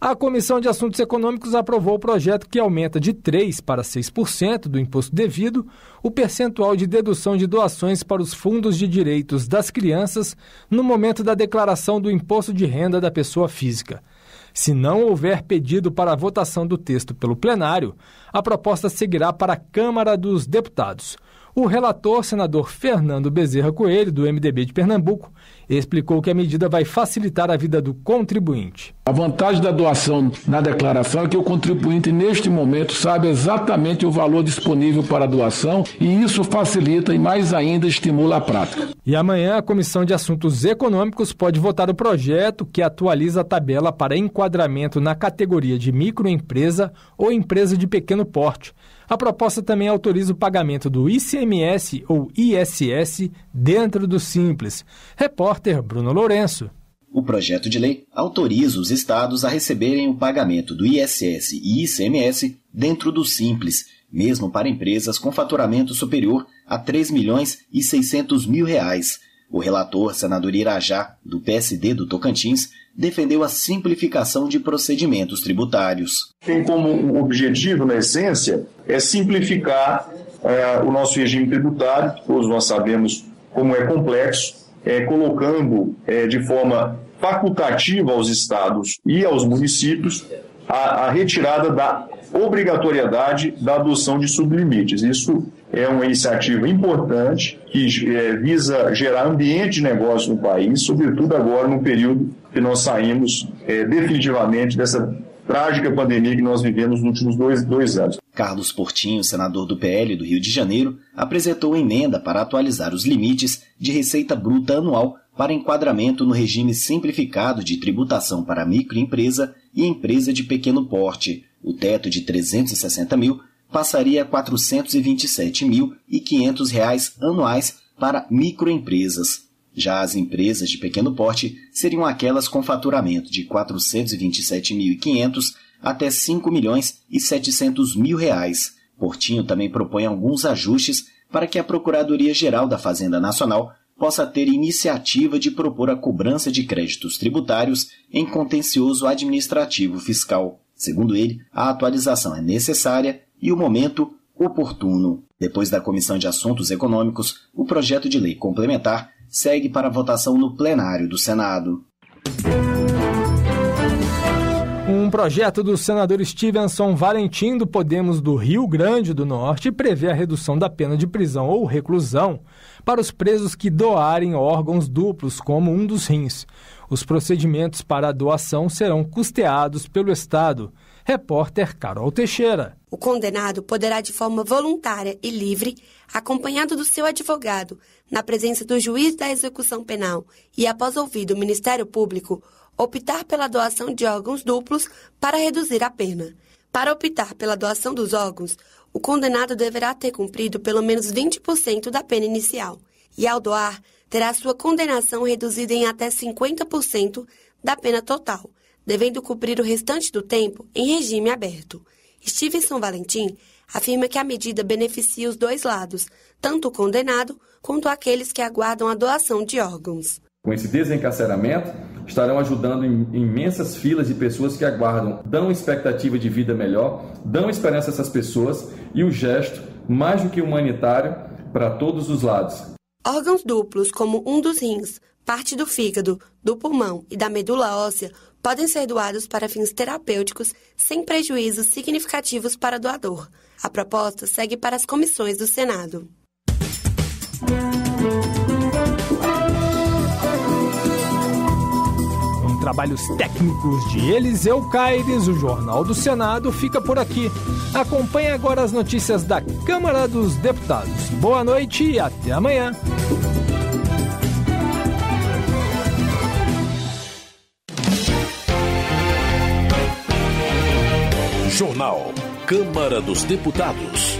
A Comissão de Assuntos Econômicos aprovou o projeto que aumenta de 3% para 6% do imposto devido o percentual de dedução de doações para os fundos de direitos das crianças no momento da declaração do imposto de renda da pessoa física. Se não houver pedido para a votação do texto pelo plenário, a proposta seguirá para a Câmara dos Deputados. O relator, senador Fernando Bezerra Coelho, do MDB de Pernambuco, explicou que a medida vai facilitar a vida do contribuinte. A vantagem da doação na declaração é que o contribuinte, neste momento, sabe exatamente o valor disponível para a doação e isso facilita e mais ainda estimula a prática. E amanhã a Comissão de Assuntos Econômicos pode votar o projeto que atualiza a tabela para enquadramento na categoria de microempresa ou empresa de pequeno porte a proposta também autoriza o pagamento do ICMS ou ISS dentro do Simples. Repórter Bruno Lourenço. O projeto de lei autoriza os estados a receberem o pagamento do ISS e ICMS dentro do Simples, mesmo para empresas com faturamento superior a 3 milhões e 600 mil reais. O relator, senador Irajá, do PSD do Tocantins, defendeu a simplificação de procedimentos tributários. Tem como objetivo, na essência, é simplificar é, o nosso regime tributário, todos nós sabemos como é complexo, é, colocando é, de forma facultativa aos estados e aos municípios a, a retirada da obrigatoriedade da adoção de sublimites. Isso é uma iniciativa importante que é, visa gerar ambiente de negócio no país, sobretudo agora no período que nós saímos é, definitivamente dessa trágica pandemia que nós vivemos nos últimos dois, dois anos. Carlos Portinho, senador do PL do Rio de Janeiro, apresentou emenda para atualizar os limites de receita bruta anual para enquadramento no regime simplificado de tributação para microempresa e empresa de pequeno porte. O teto de 360 mil passaria R$ 427.500 anuais para microempresas. Já as empresas de pequeno porte seriam aquelas com faturamento de R$ 427.500 até R$ 5.700.000. milhões e mil reais. Portinho também propõe alguns ajustes para que a Procuradoria Geral da Fazenda Nacional possa ter iniciativa de propor a cobrança de créditos tributários em contencioso administrativo fiscal. Segundo ele, a atualização é necessária e o momento oportuno. Depois da Comissão de Assuntos Econômicos, o projeto de lei complementar segue para votação no plenário do Senado. Um projeto do senador Stevenson Valentim do Podemos do Rio Grande do Norte prevê a redução da pena de prisão ou reclusão para os presos que doarem órgãos duplos, como um dos rins. Os procedimentos para a doação serão custeados pelo Estado. Repórter Carol Teixeira. O condenado poderá, de forma voluntária e livre, acompanhado do seu advogado, na presença do juiz da execução penal e após ouvido o Ministério Público, optar pela doação de órgãos duplos para reduzir a pena. Para optar pela doação dos órgãos, o condenado deverá ter cumprido pelo menos 20% da pena inicial e, ao doar, terá sua condenação reduzida em até 50% da pena total, devendo cumprir o restante do tempo em regime aberto. Stevenson Valentim afirma que a medida beneficia os dois lados, tanto o condenado quanto aqueles que aguardam a doação de órgãos. Com esse desencarceramento, estarão ajudando imensas filas de pessoas que aguardam, dão expectativa de vida melhor, dão esperança a essas pessoas e o um gesto, mais do que humanitário, para todos os lados. Órgãos duplos, como um dos rins, parte do fígado, do pulmão e da medula óssea, podem ser doados para fins terapêuticos sem prejuízos significativos para o doador. A proposta segue para as comissões do Senado. Com trabalhos técnicos de Eliseu Caires, o Jornal do Senado fica por aqui. Acompanhe agora as notícias da Câmara dos Deputados. Boa noite e até amanhã. Jornal. Câmara dos Deputados.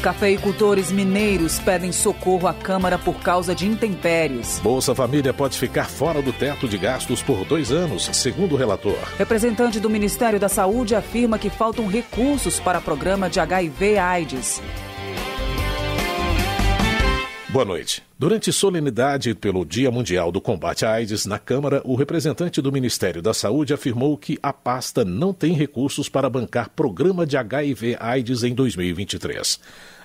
Cafeicultores mineiros pedem socorro à Câmara por causa de intempéries. Bolsa Família pode ficar fora do teto de gastos por dois anos, segundo o relator. Representante do Ministério da Saúde afirma que faltam recursos para programa de HIV-AIDS. Boa noite. Durante solenidade pelo Dia Mundial do Combate à AIDS na Câmara, o representante do Ministério da Saúde afirmou que a pasta não tem recursos para bancar programa de HIV-AIDS em 2023.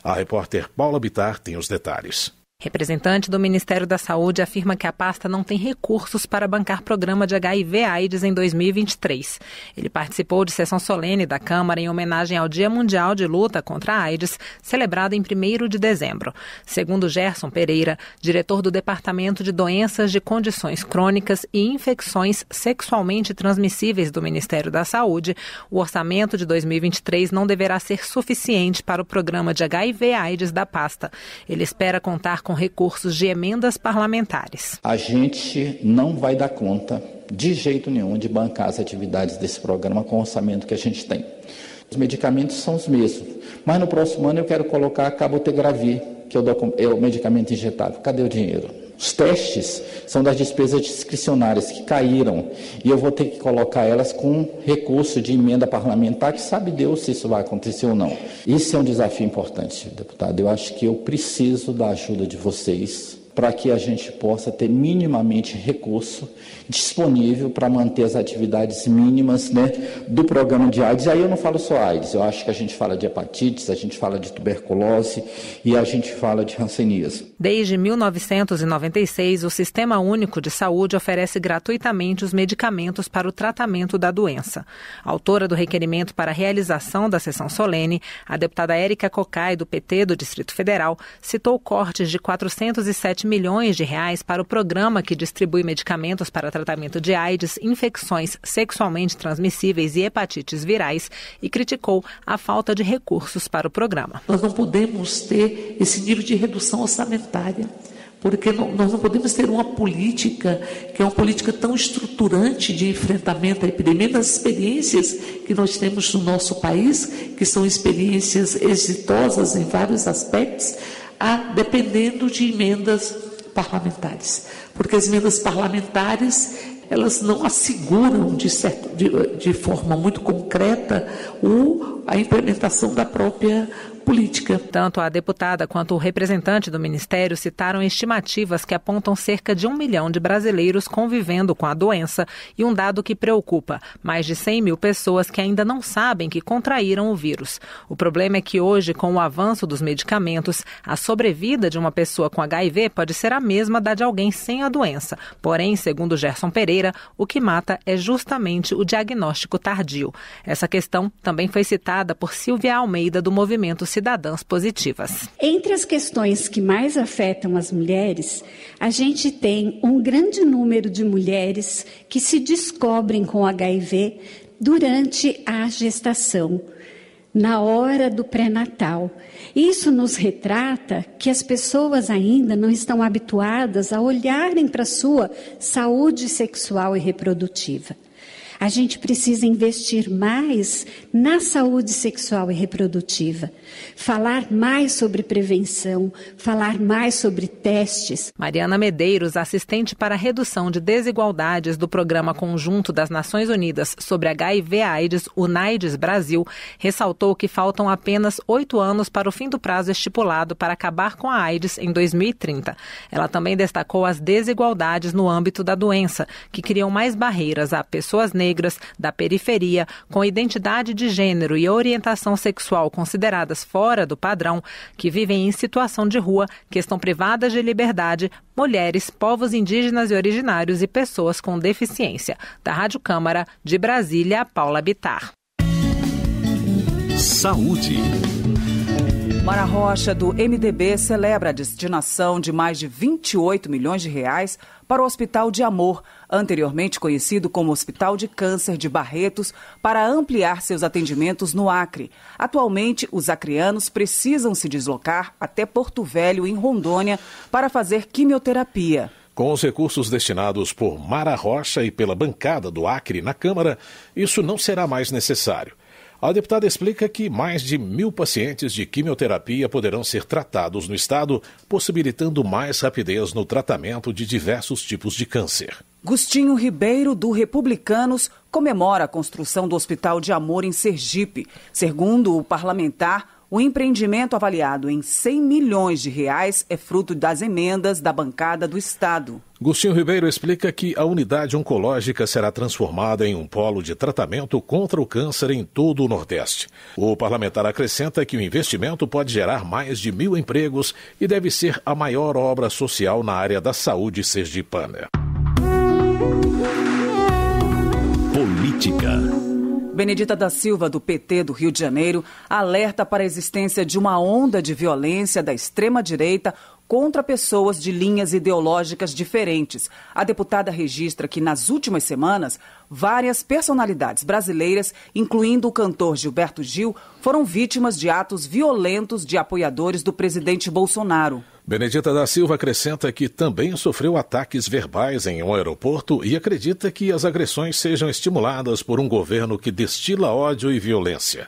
A repórter Paula Bitar tem os detalhes. Representante do Ministério da Saúde afirma que a pasta não tem recursos para bancar programa de HIV/AIDS em 2023. Ele participou de sessão solene da Câmara em homenagem ao Dia Mundial de Luta contra a AIDS, celebrado em 1 de dezembro. Segundo Gerson Pereira, diretor do Departamento de Doenças de Condições Crônicas e Infecções Sexualmente Transmissíveis do Ministério da Saúde, o orçamento de 2023 não deverá ser suficiente para o programa de HIV/AIDS da pasta. Ele espera contar com com recursos de emendas parlamentares. A gente não vai dar conta, de jeito nenhum, de bancar as atividades desse programa com o orçamento que a gente tem. Os medicamentos são os mesmos, mas no próximo ano eu quero colocar a cabotegravir, que é o é medicamento injetável. Cadê o dinheiro? Os testes são das despesas discricionárias que caíram e eu vou ter que colocar elas com recurso de emenda parlamentar, que sabe Deus se isso vai acontecer ou não. Isso é um desafio importante, deputado. Eu acho que eu preciso da ajuda de vocês para que a gente possa ter minimamente recurso disponível para manter as atividades mínimas né, do programa de AIDS. E aí eu não falo só AIDS, eu acho que a gente fala de hepatites, a gente fala de tuberculose e a gente fala de hanseníase. Desde 1996, o Sistema Único de Saúde oferece gratuitamente os medicamentos para o tratamento da doença. autora do requerimento para a realização da sessão solene, a deputada Érica Cocai, do PT do Distrito Federal, citou cortes de 407 7 milhões de reais para o programa que distribui medicamentos para tratamento de AIDS, infecções sexualmente transmissíveis e hepatites virais e criticou a falta de recursos para o programa. Nós não podemos ter esse nível de redução orçamentária porque nós não podemos ter uma política que é uma política tão estruturante de enfrentamento à epidemia, das experiências que nós temos no nosso país, que são experiências exitosas em vários aspectos, a, dependendo de emendas parlamentares, porque as emendas parlamentares elas não asseguram de, certo, de, de forma muito concreta o, a implementação da própria política. Tanto a deputada quanto o representante do Ministério citaram estimativas que apontam cerca de um milhão de brasileiros convivendo com a doença e um dado que preocupa: mais de 100 mil pessoas que ainda não sabem que contraíram o vírus. O problema é que hoje, com o avanço dos medicamentos, a sobrevida de uma pessoa com HIV pode ser a mesma da de alguém sem a doença. Porém, segundo Gerson Pereira, o que mata é justamente o diagnóstico tardio. Essa questão também foi citada por Silvia Almeida, do Movimento cidadãs positivas. Entre as questões que mais afetam as mulheres, a gente tem um grande número de mulheres que se descobrem com HIV durante a gestação na hora do pré-natal. Isso nos retrata que as pessoas ainda não estão habituadas a olharem para a sua saúde sexual e reprodutiva. A gente precisa investir mais na saúde sexual e reprodutiva, falar mais sobre prevenção, falar mais sobre testes. Mariana Medeiros, assistente para a redução de desigualdades do Programa Conjunto das Nações Unidas sobre HIV/AIDS, UNAIDS Brasil, ressaltou que faltam apenas oito anos para o fim do prazo estipulado para acabar com a AIDS em 2030. Ela também destacou as desigualdades no âmbito da doença, que criam mais barreiras a pessoas negras negras, da periferia, com identidade de gênero e orientação sexual consideradas fora do padrão, que vivem em situação de rua, que estão privadas de liberdade, mulheres, povos indígenas e originários e pessoas com deficiência. Da Rádio Câmara, de Brasília, Paula Bitar. Saúde. Mara Rocha, do MDB, celebra a destinação de mais de 28 milhões de reais para o Hospital de Amor, anteriormente conhecido como Hospital de Câncer de Barretos, para ampliar seus atendimentos no Acre. Atualmente, os acrianos precisam se deslocar até Porto Velho, em Rondônia, para fazer quimioterapia. Com os recursos destinados por Mara Rocha e pela bancada do Acre na Câmara, isso não será mais necessário. A deputada explica que mais de mil pacientes de quimioterapia poderão ser tratados no estado, possibilitando mais rapidez no tratamento de diversos tipos de câncer. Gustinho Ribeiro, do Republicanos, comemora a construção do Hospital de Amor em Sergipe. Segundo o parlamentar, o empreendimento avaliado em 100 milhões de reais é fruto das emendas da bancada do Estado. Gustinho Ribeiro explica que a unidade oncológica será transformada em um polo de tratamento contra o câncer em todo o Nordeste. O parlamentar acrescenta que o investimento pode gerar mais de mil empregos e deve ser a maior obra social na área da saúde sergipana. Política. Benedita da Silva, do PT do Rio de Janeiro, alerta para a existência de uma onda de violência da extrema-direita contra pessoas de linhas ideológicas diferentes. A deputada registra que, nas últimas semanas, várias personalidades brasileiras, incluindo o cantor Gilberto Gil, foram vítimas de atos violentos de apoiadores do presidente Bolsonaro. Benedita da Silva acrescenta que também sofreu ataques verbais em um aeroporto e acredita que as agressões sejam estimuladas por um governo que destila ódio e violência.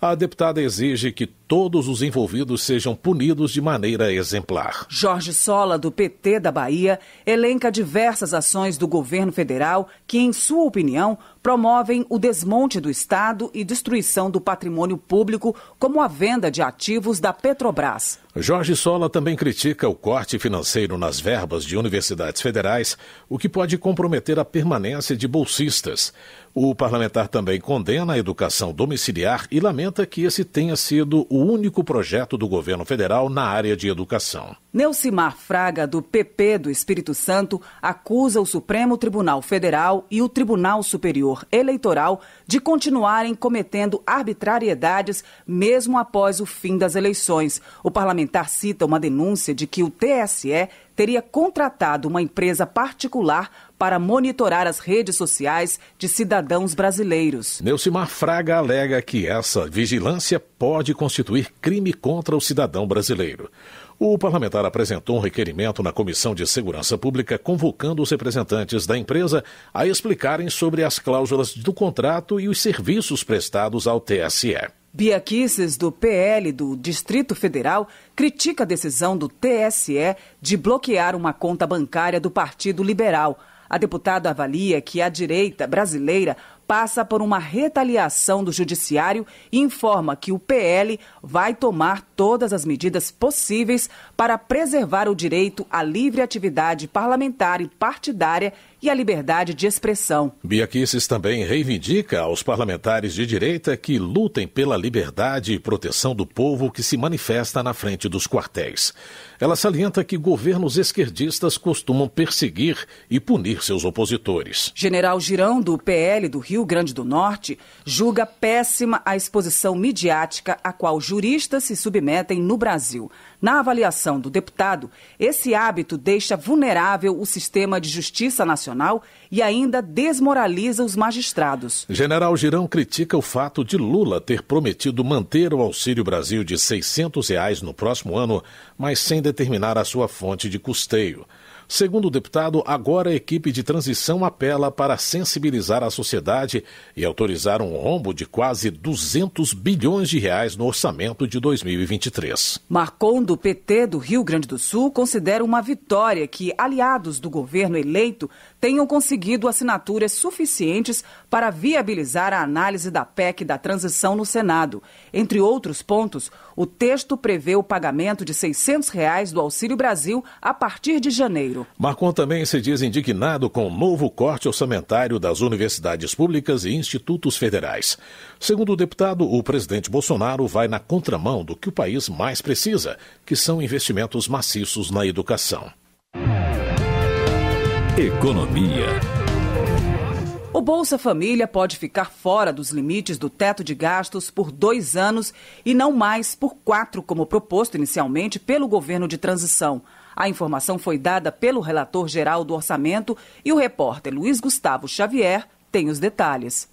A deputada exige que todos os envolvidos sejam punidos de maneira exemplar. Jorge Sola, do PT da Bahia, elenca diversas ações do governo federal que, em sua opinião, promovem o desmonte do Estado e destruição do patrimônio público, como a venda de ativos da Petrobras. Jorge Sola também critica o corte financeiro nas verbas de universidades federais, o que pode comprometer a permanência de bolsistas. O parlamentar também condena a educação domiciliar e lamenta que esse tenha sido o único projeto do governo federal na área de educação. Neucimar Fraga, do PP do Espírito Santo, acusa o Supremo Tribunal Federal e o Tribunal Superior Eleitoral de continuarem cometendo arbitrariedades mesmo após o fim das eleições. O parlamentar cita uma denúncia de que o TSE teria contratado uma empresa particular para monitorar as redes sociais de cidadãos brasileiros. Neucimar Fraga alega que essa vigilância pode constituir crime contra o cidadão brasileiro. O parlamentar apresentou um requerimento na Comissão de Segurança Pública convocando os representantes da empresa a explicarem sobre as cláusulas do contrato e os serviços prestados ao TSE. Bia Kicis, do PL do Distrito Federal, critica a decisão do TSE de bloquear uma conta bancária do Partido Liberal. A deputada avalia que a direita brasileira passa por uma retaliação do Judiciário e informa que o PL vai tomar todas as medidas possíveis para preservar o direito à livre atividade parlamentar e partidária e à liberdade de expressão. Bia também reivindica aos parlamentares de direita que lutem pela liberdade e proteção do povo que se manifesta na frente dos quartéis. Ela salienta que governos esquerdistas costumam perseguir e punir seus opositores. General Girão, do PL do Rio Grande do Norte, julga péssima a exposição midiática a qual juristas se submetem no Brasil. Na avaliação do deputado, esse hábito deixa vulnerável o sistema de justiça nacional e ainda desmoraliza os magistrados. General Girão critica o fato de Lula ter prometido manter o Auxílio Brasil de R$ 600 reais no próximo ano, mas sem determinar a sua fonte de custeio. Segundo o deputado, agora a equipe de transição apela para sensibilizar a sociedade e autorizar um rombo de quase 200 bilhões de reais no orçamento de 2023. Marcon, do PT do Rio Grande do Sul, considera uma vitória que aliados do governo eleito tenham conseguido assinaturas suficientes para viabilizar a análise da PEC da transição no Senado. Entre outros pontos, o texto prevê o pagamento de R$ 600 reais do Auxílio Brasil a partir de janeiro. Marcon também se diz indignado com o novo corte orçamentário das universidades públicas e institutos federais. Segundo o deputado, o presidente Bolsonaro vai na contramão do que o país mais precisa, que são investimentos maciços na educação. Economia. O Bolsa Família pode ficar fora dos limites do teto de gastos por dois anos e não mais por quatro, como proposto inicialmente pelo governo de transição. A informação foi dada pelo relator geral do orçamento e o repórter Luiz Gustavo Xavier tem os detalhes.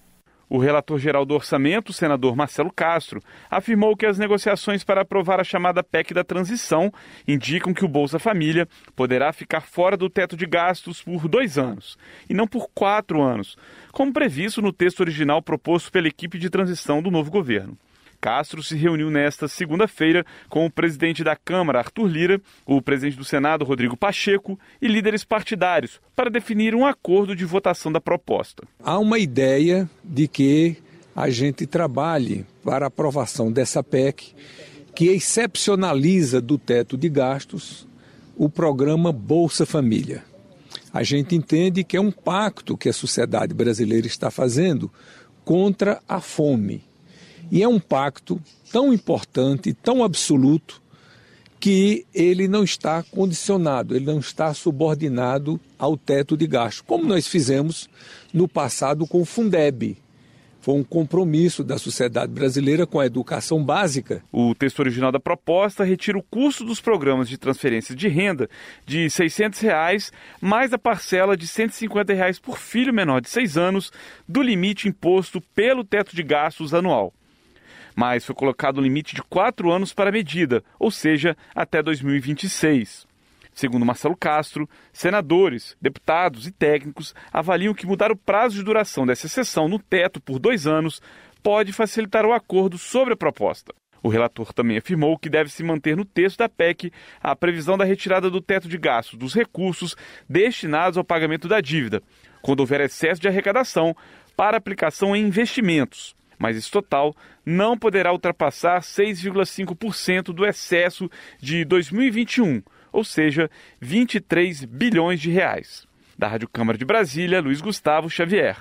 O relator-geral do orçamento, senador Marcelo Castro, afirmou que as negociações para aprovar a chamada PEC da transição indicam que o Bolsa Família poderá ficar fora do teto de gastos por dois anos, e não por quatro anos, como previsto no texto original proposto pela equipe de transição do novo governo. Castro se reuniu nesta segunda-feira com o presidente da Câmara, Arthur Lira, o presidente do Senado, Rodrigo Pacheco, e líderes partidários para definir um acordo de votação da proposta. Há uma ideia de que a gente trabalhe para a aprovação dessa PEC, que excepcionaliza do teto de gastos o programa Bolsa Família. A gente entende que é um pacto que a sociedade brasileira está fazendo contra a fome. E é um pacto tão importante, tão absoluto, que ele não está condicionado, ele não está subordinado ao teto de gasto, como nós fizemos no passado com o Fundeb. Foi um compromisso da sociedade brasileira com a educação básica. O texto original da proposta retira o custo dos programas de transferência de renda de R$ 600, reais, mais a parcela de R$ 150 reais por filho menor de 6 anos do limite imposto pelo teto de gastos anual mas foi colocado o um limite de quatro anos para a medida, ou seja, até 2026. Segundo Marcelo Castro, senadores, deputados e técnicos avaliam que mudar o prazo de duração dessa sessão no teto por dois anos pode facilitar o acordo sobre a proposta. O relator também afirmou que deve se manter no texto da PEC a previsão da retirada do teto de gastos dos recursos destinados ao pagamento da dívida, quando houver excesso de arrecadação, para aplicação em investimentos mas esse total não poderá ultrapassar 6,5% do excesso de 2021, ou seja, 23 bilhões de reais. Da Rádio Câmara de Brasília, Luiz Gustavo Xavier.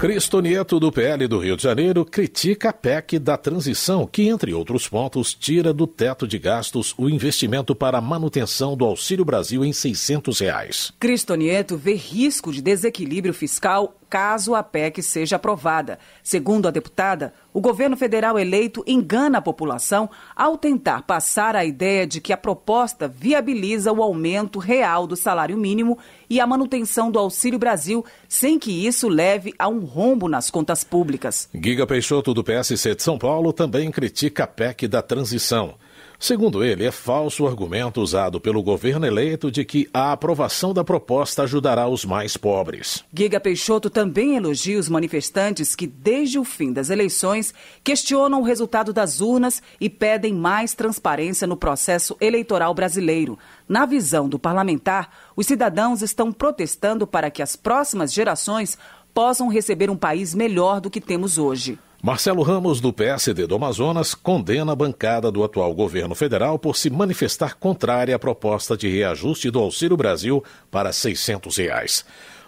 Cristo Nieto, do PL do Rio de Janeiro, critica a PEC da transição, que, entre outros pontos, tira do teto de gastos o investimento para a manutenção do Auxílio Brasil em R$ 600. Reais. Cristo Nieto vê risco de desequilíbrio fiscal caso a PEC seja aprovada. Segundo a deputada, o governo federal eleito engana a população ao tentar passar a ideia de que a proposta viabiliza o aumento real do salário mínimo e a manutenção do Auxílio Brasil, sem que isso leve a um rombo nas contas públicas. Giga Peixoto, do PSC de São Paulo, também critica a PEC da transição. Segundo ele, é falso o argumento usado pelo governo eleito de que a aprovação da proposta ajudará os mais pobres. Giga Peixoto também elogia os manifestantes que, desde o fim das eleições, questionam o resultado das urnas e pedem mais transparência no processo eleitoral brasileiro. Na visão do parlamentar, os cidadãos estão protestando para que as próximas gerações possam receber um país melhor do que temos hoje. Marcelo Ramos, do PSD do Amazonas, condena a bancada do atual governo federal por se manifestar contrária à proposta de reajuste do Auxílio Brasil para R$ 600. Reais.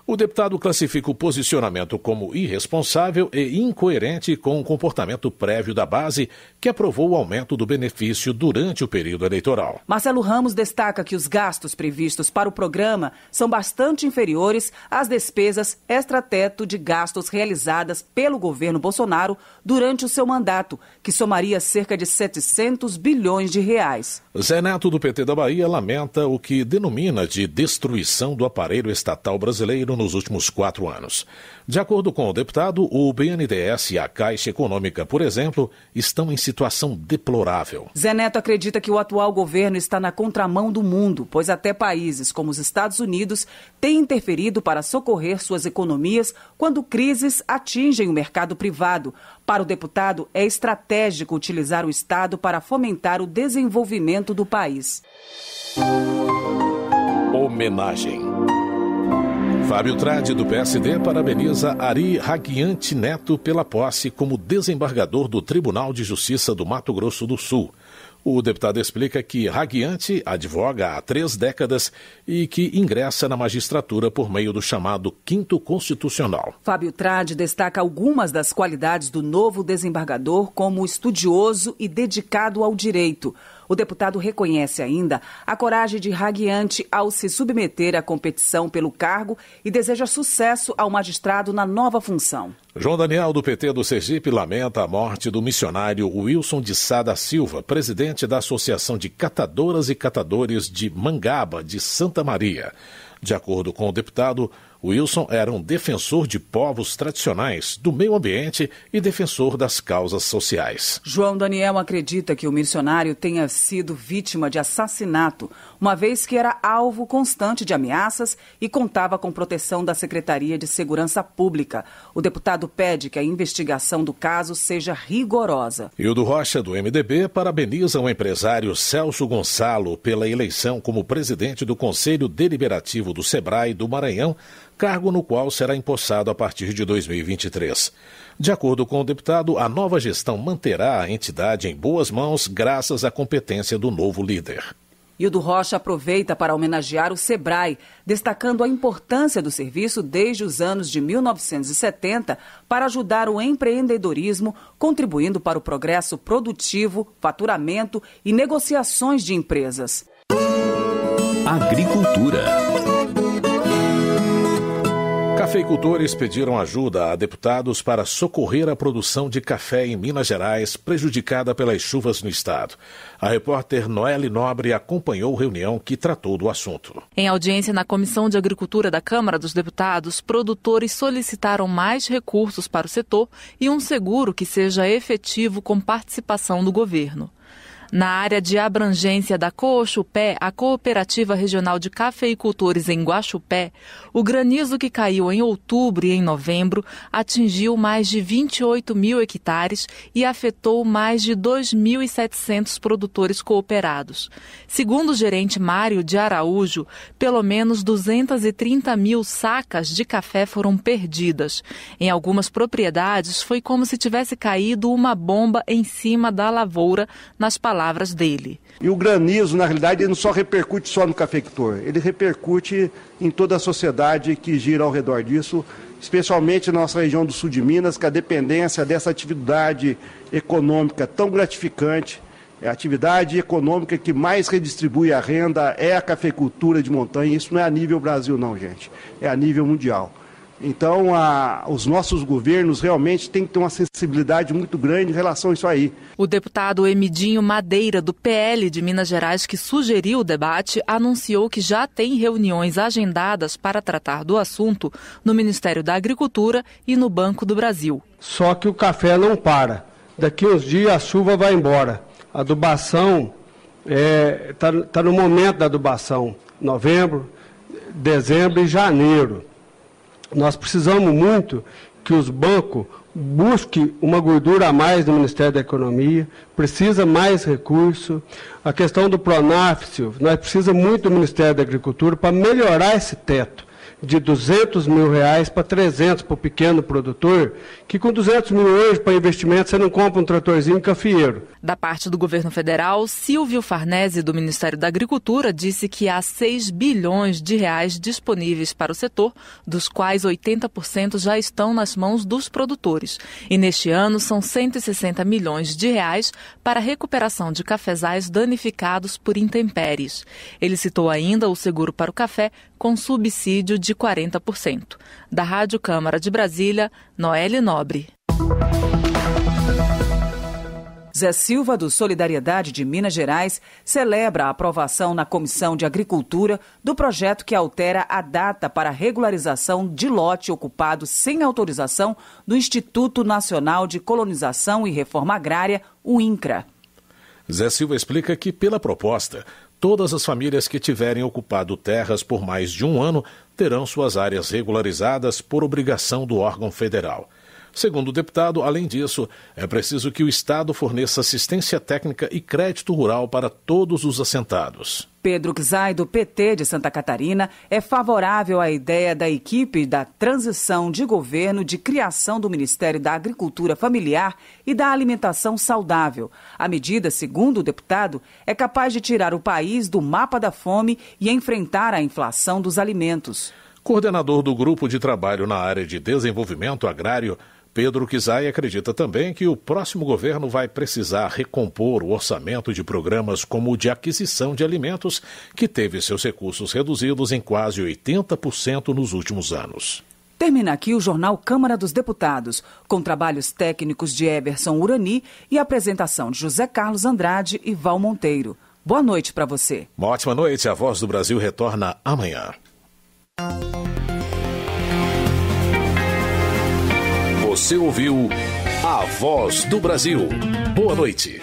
O deputado classifica o posicionamento como irresponsável e incoerente com o comportamento prévio da base que aprovou o aumento do benefício durante o período eleitoral. Marcelo Ramos destaca que os gastos previstos para o programa são bastante inferiores às despesas extrateto de gastos realizadas pelo governo Bolsonaro durante o seu mandato, que somaria cerca de 700 bilhões de reais. Zé Neto, do PT da Bahia, lamenta o que denomina de destruição do aparelho estatal brasileiro nos últimos quatro anos. De acordo com o deputado, o BNDES e a Caixa Econômica, por exemplo, estão em situação deplorável. Zé Neto acredita que o atual governo está na contramão do mundo, pois até países como os Estados Unidos têm interferido para socorrer suas economias quando crises atingem o mercado privado. Para o deputado, é estratégico utilizar o Estado para fomentar o desenvolvimento do país. Homenagem. Fábio Trade, do PSD, parabeniza Ari Raguiante Neto pela posse como desembargador do Tribunal de Justiça do Mato Grosso do Sul. O deputado explica que Raguiante advoga há três décadas e que ingressa na magistratura por meio do chamado Quinto Constitucional. Fábio Trade destaca algumas das qualidades do novo desembargador como estudioso e dedicado ao direito. O deputado reconhece ainda a coragem de Raguiante ao se submeter à competição pelo cargo e deseja sucesso ao magistrado na nova função. João Daniel, do PT do Sergipe, lamenta a morte do missionário Wilson de Sá da Silva, presidente da Associação de Catadoras e Catadores de Mangaba, de Santa Maria. De acordo com o deputado, Wilson era um defensor de povos tradicionais, do meio ambiente e defensor das causas sociais. João Daniel acredita que o missionário tenha sido vítima de assassinato uma vez que era alvo constante de ameaças e contava com proteção da Secretaria de Segurança Pública. O deputado pede que a investigação do caso seja rigorosa. E o do Rocha, do MDB, parabeniza o empresário Celso Gonçalo pela eleição como presidente do Conselho Deliberativo do SEBRAE do Maranhão, cargo no qual será empossado a partir de 2023. De acordo com o deputado, a nova gestão manterá a entidade em boas mãos graças à competência do novo líder do Rocha aproveita para homenagear o SEBRAE, destacando a importância do serviço desde os anos de 1970 para ajudar o empreendedorismo, contribuindo para o progresso produtivo, faturamento e negociações de empresas. Agricultura. Cafeicultores pediram ajuda a deputados para socorrer a produção de café em Minas Gerais, prejudicada pelas chuvas no estado. A repórter Noelle Nobre acompanhou reunião que tratou do assunto. Em audiência na Comissão de Agricultura da Câmara dos Deputados, produtores solicitaram mais recursos para o setor e um seguro que seja efetivo com participação do governo. Na área de abrangência da Coxupé, a Cooperativa Regional de Cafeicultores em Guaxupé, o granizo que caiu em outubro e em novembro atingiu mais de 28 mil hectares e afetou mais de 2.700 produtores cooperados. Segundo o gerente Mário de Araújo, pelo menos 230 mil sacas de café foram perdidas. Em algumas propriedades, foi como se tivesse caído uma bomba em cima da lavoura, nas palavras palavras dele. E o granizo, na realidade, ele não só repercute só no cafeicultor, ele repercute em toda a sociedade que gira ao redor disso, especialmente na nossa região do sul de Minas, que a dependência dessa atividade econômica tão gratificante, é a atividade econômica que mais redistribui a renda é a cafeicultura de montanha. Isso não é a nível Brasil, não, gente. É a nível mundial. Então, a, os nossos governos realmente têm que ter uma sensibilidade muito grande em relação a isso aí. O deputado Emidinho Madeira, do PL de Minas Gerais, que sugeriu o debate, anunciou que já tem reuniões agendadas para tratar do assunto no Ministério da Agricultura e no Banco do Brasil. Só que o café não para. Daqui uns dias a chuva vai embora. A adubação está é, tá, tá no momento da adubação novembro, dezembro e janeiro. Nós precisamos muito que os bancos busquem uma gordura a mais do Ministério da Economia, precisa mais recurso. A questão do Pronaf, nós precisamos muito do Ministério da Agricultura para melhorar esse teto de 200 mil reais para 300 para o pequeno produtor, que com 200 mil hoje para investimento você não compra um tratorzinho cafieiro. Da parte do governo federal, Silvio Farnese, do Ministério da Agricultura, disse que há 6 bilhões de reais disponíveis para o setor, dos quais 80% já estão nas mãos dos produtores. E neste ano são 160 milhões de reais para a recuperação de cafezais danificados por intempéries. Ele citou ainda o seguro para o café com subsídio de 40%. Da Rádio Câmara de Brasília, Noelle Nobre. Zé Silva, do Solidariedade de Minas Gerais, celebra a aprovação na Comissão de Agricultura do projeto que altera a data para regularização de lote ocupado sem autorização do Instituto Nacional de Colonização e Reforma Agrária, o INCRA. Zé Silva explica que, pela proposta, Todas as famílias que tiverem ocupado terras por mais de um ano terão suas áreas regularizadas por obrigação do órgão federal. Segundo o deputado, além disso, é preciso que o Estado forneça assistência técnica e crédito rural para todos os assentados. Pedro Xay, do PT de Santa Catarina, é favorável à ideia da equipe da transição de governo de criação do Ministério da Agricultura Familiar e da Alimentação Saudável. A medida, segundo o deputado, é capaz de tirar o país do mapa da fome e enfrentar a inflação dos alimentos. Coordenador do Grupo de Trabalho na área de Desenvolvimento Agrário, Pedro Kizai acredita também que o próximo governo vai precisar recompor o orçamento de programas como o de aquisição de alimentos, que teve seus recursos reduzidos em quase 80% nos últimos anos. Termina aqui o jornal Câmara dos Deputados, com trabalhos técnicos de Everson Urani e apresentação de José Carlos Andrade e Val Monteiro. Boa noite para você. Uma ótima noite. A Voz do Brasil retorna amanhã. Você ouviu A Voz do Brasil. Boa noite.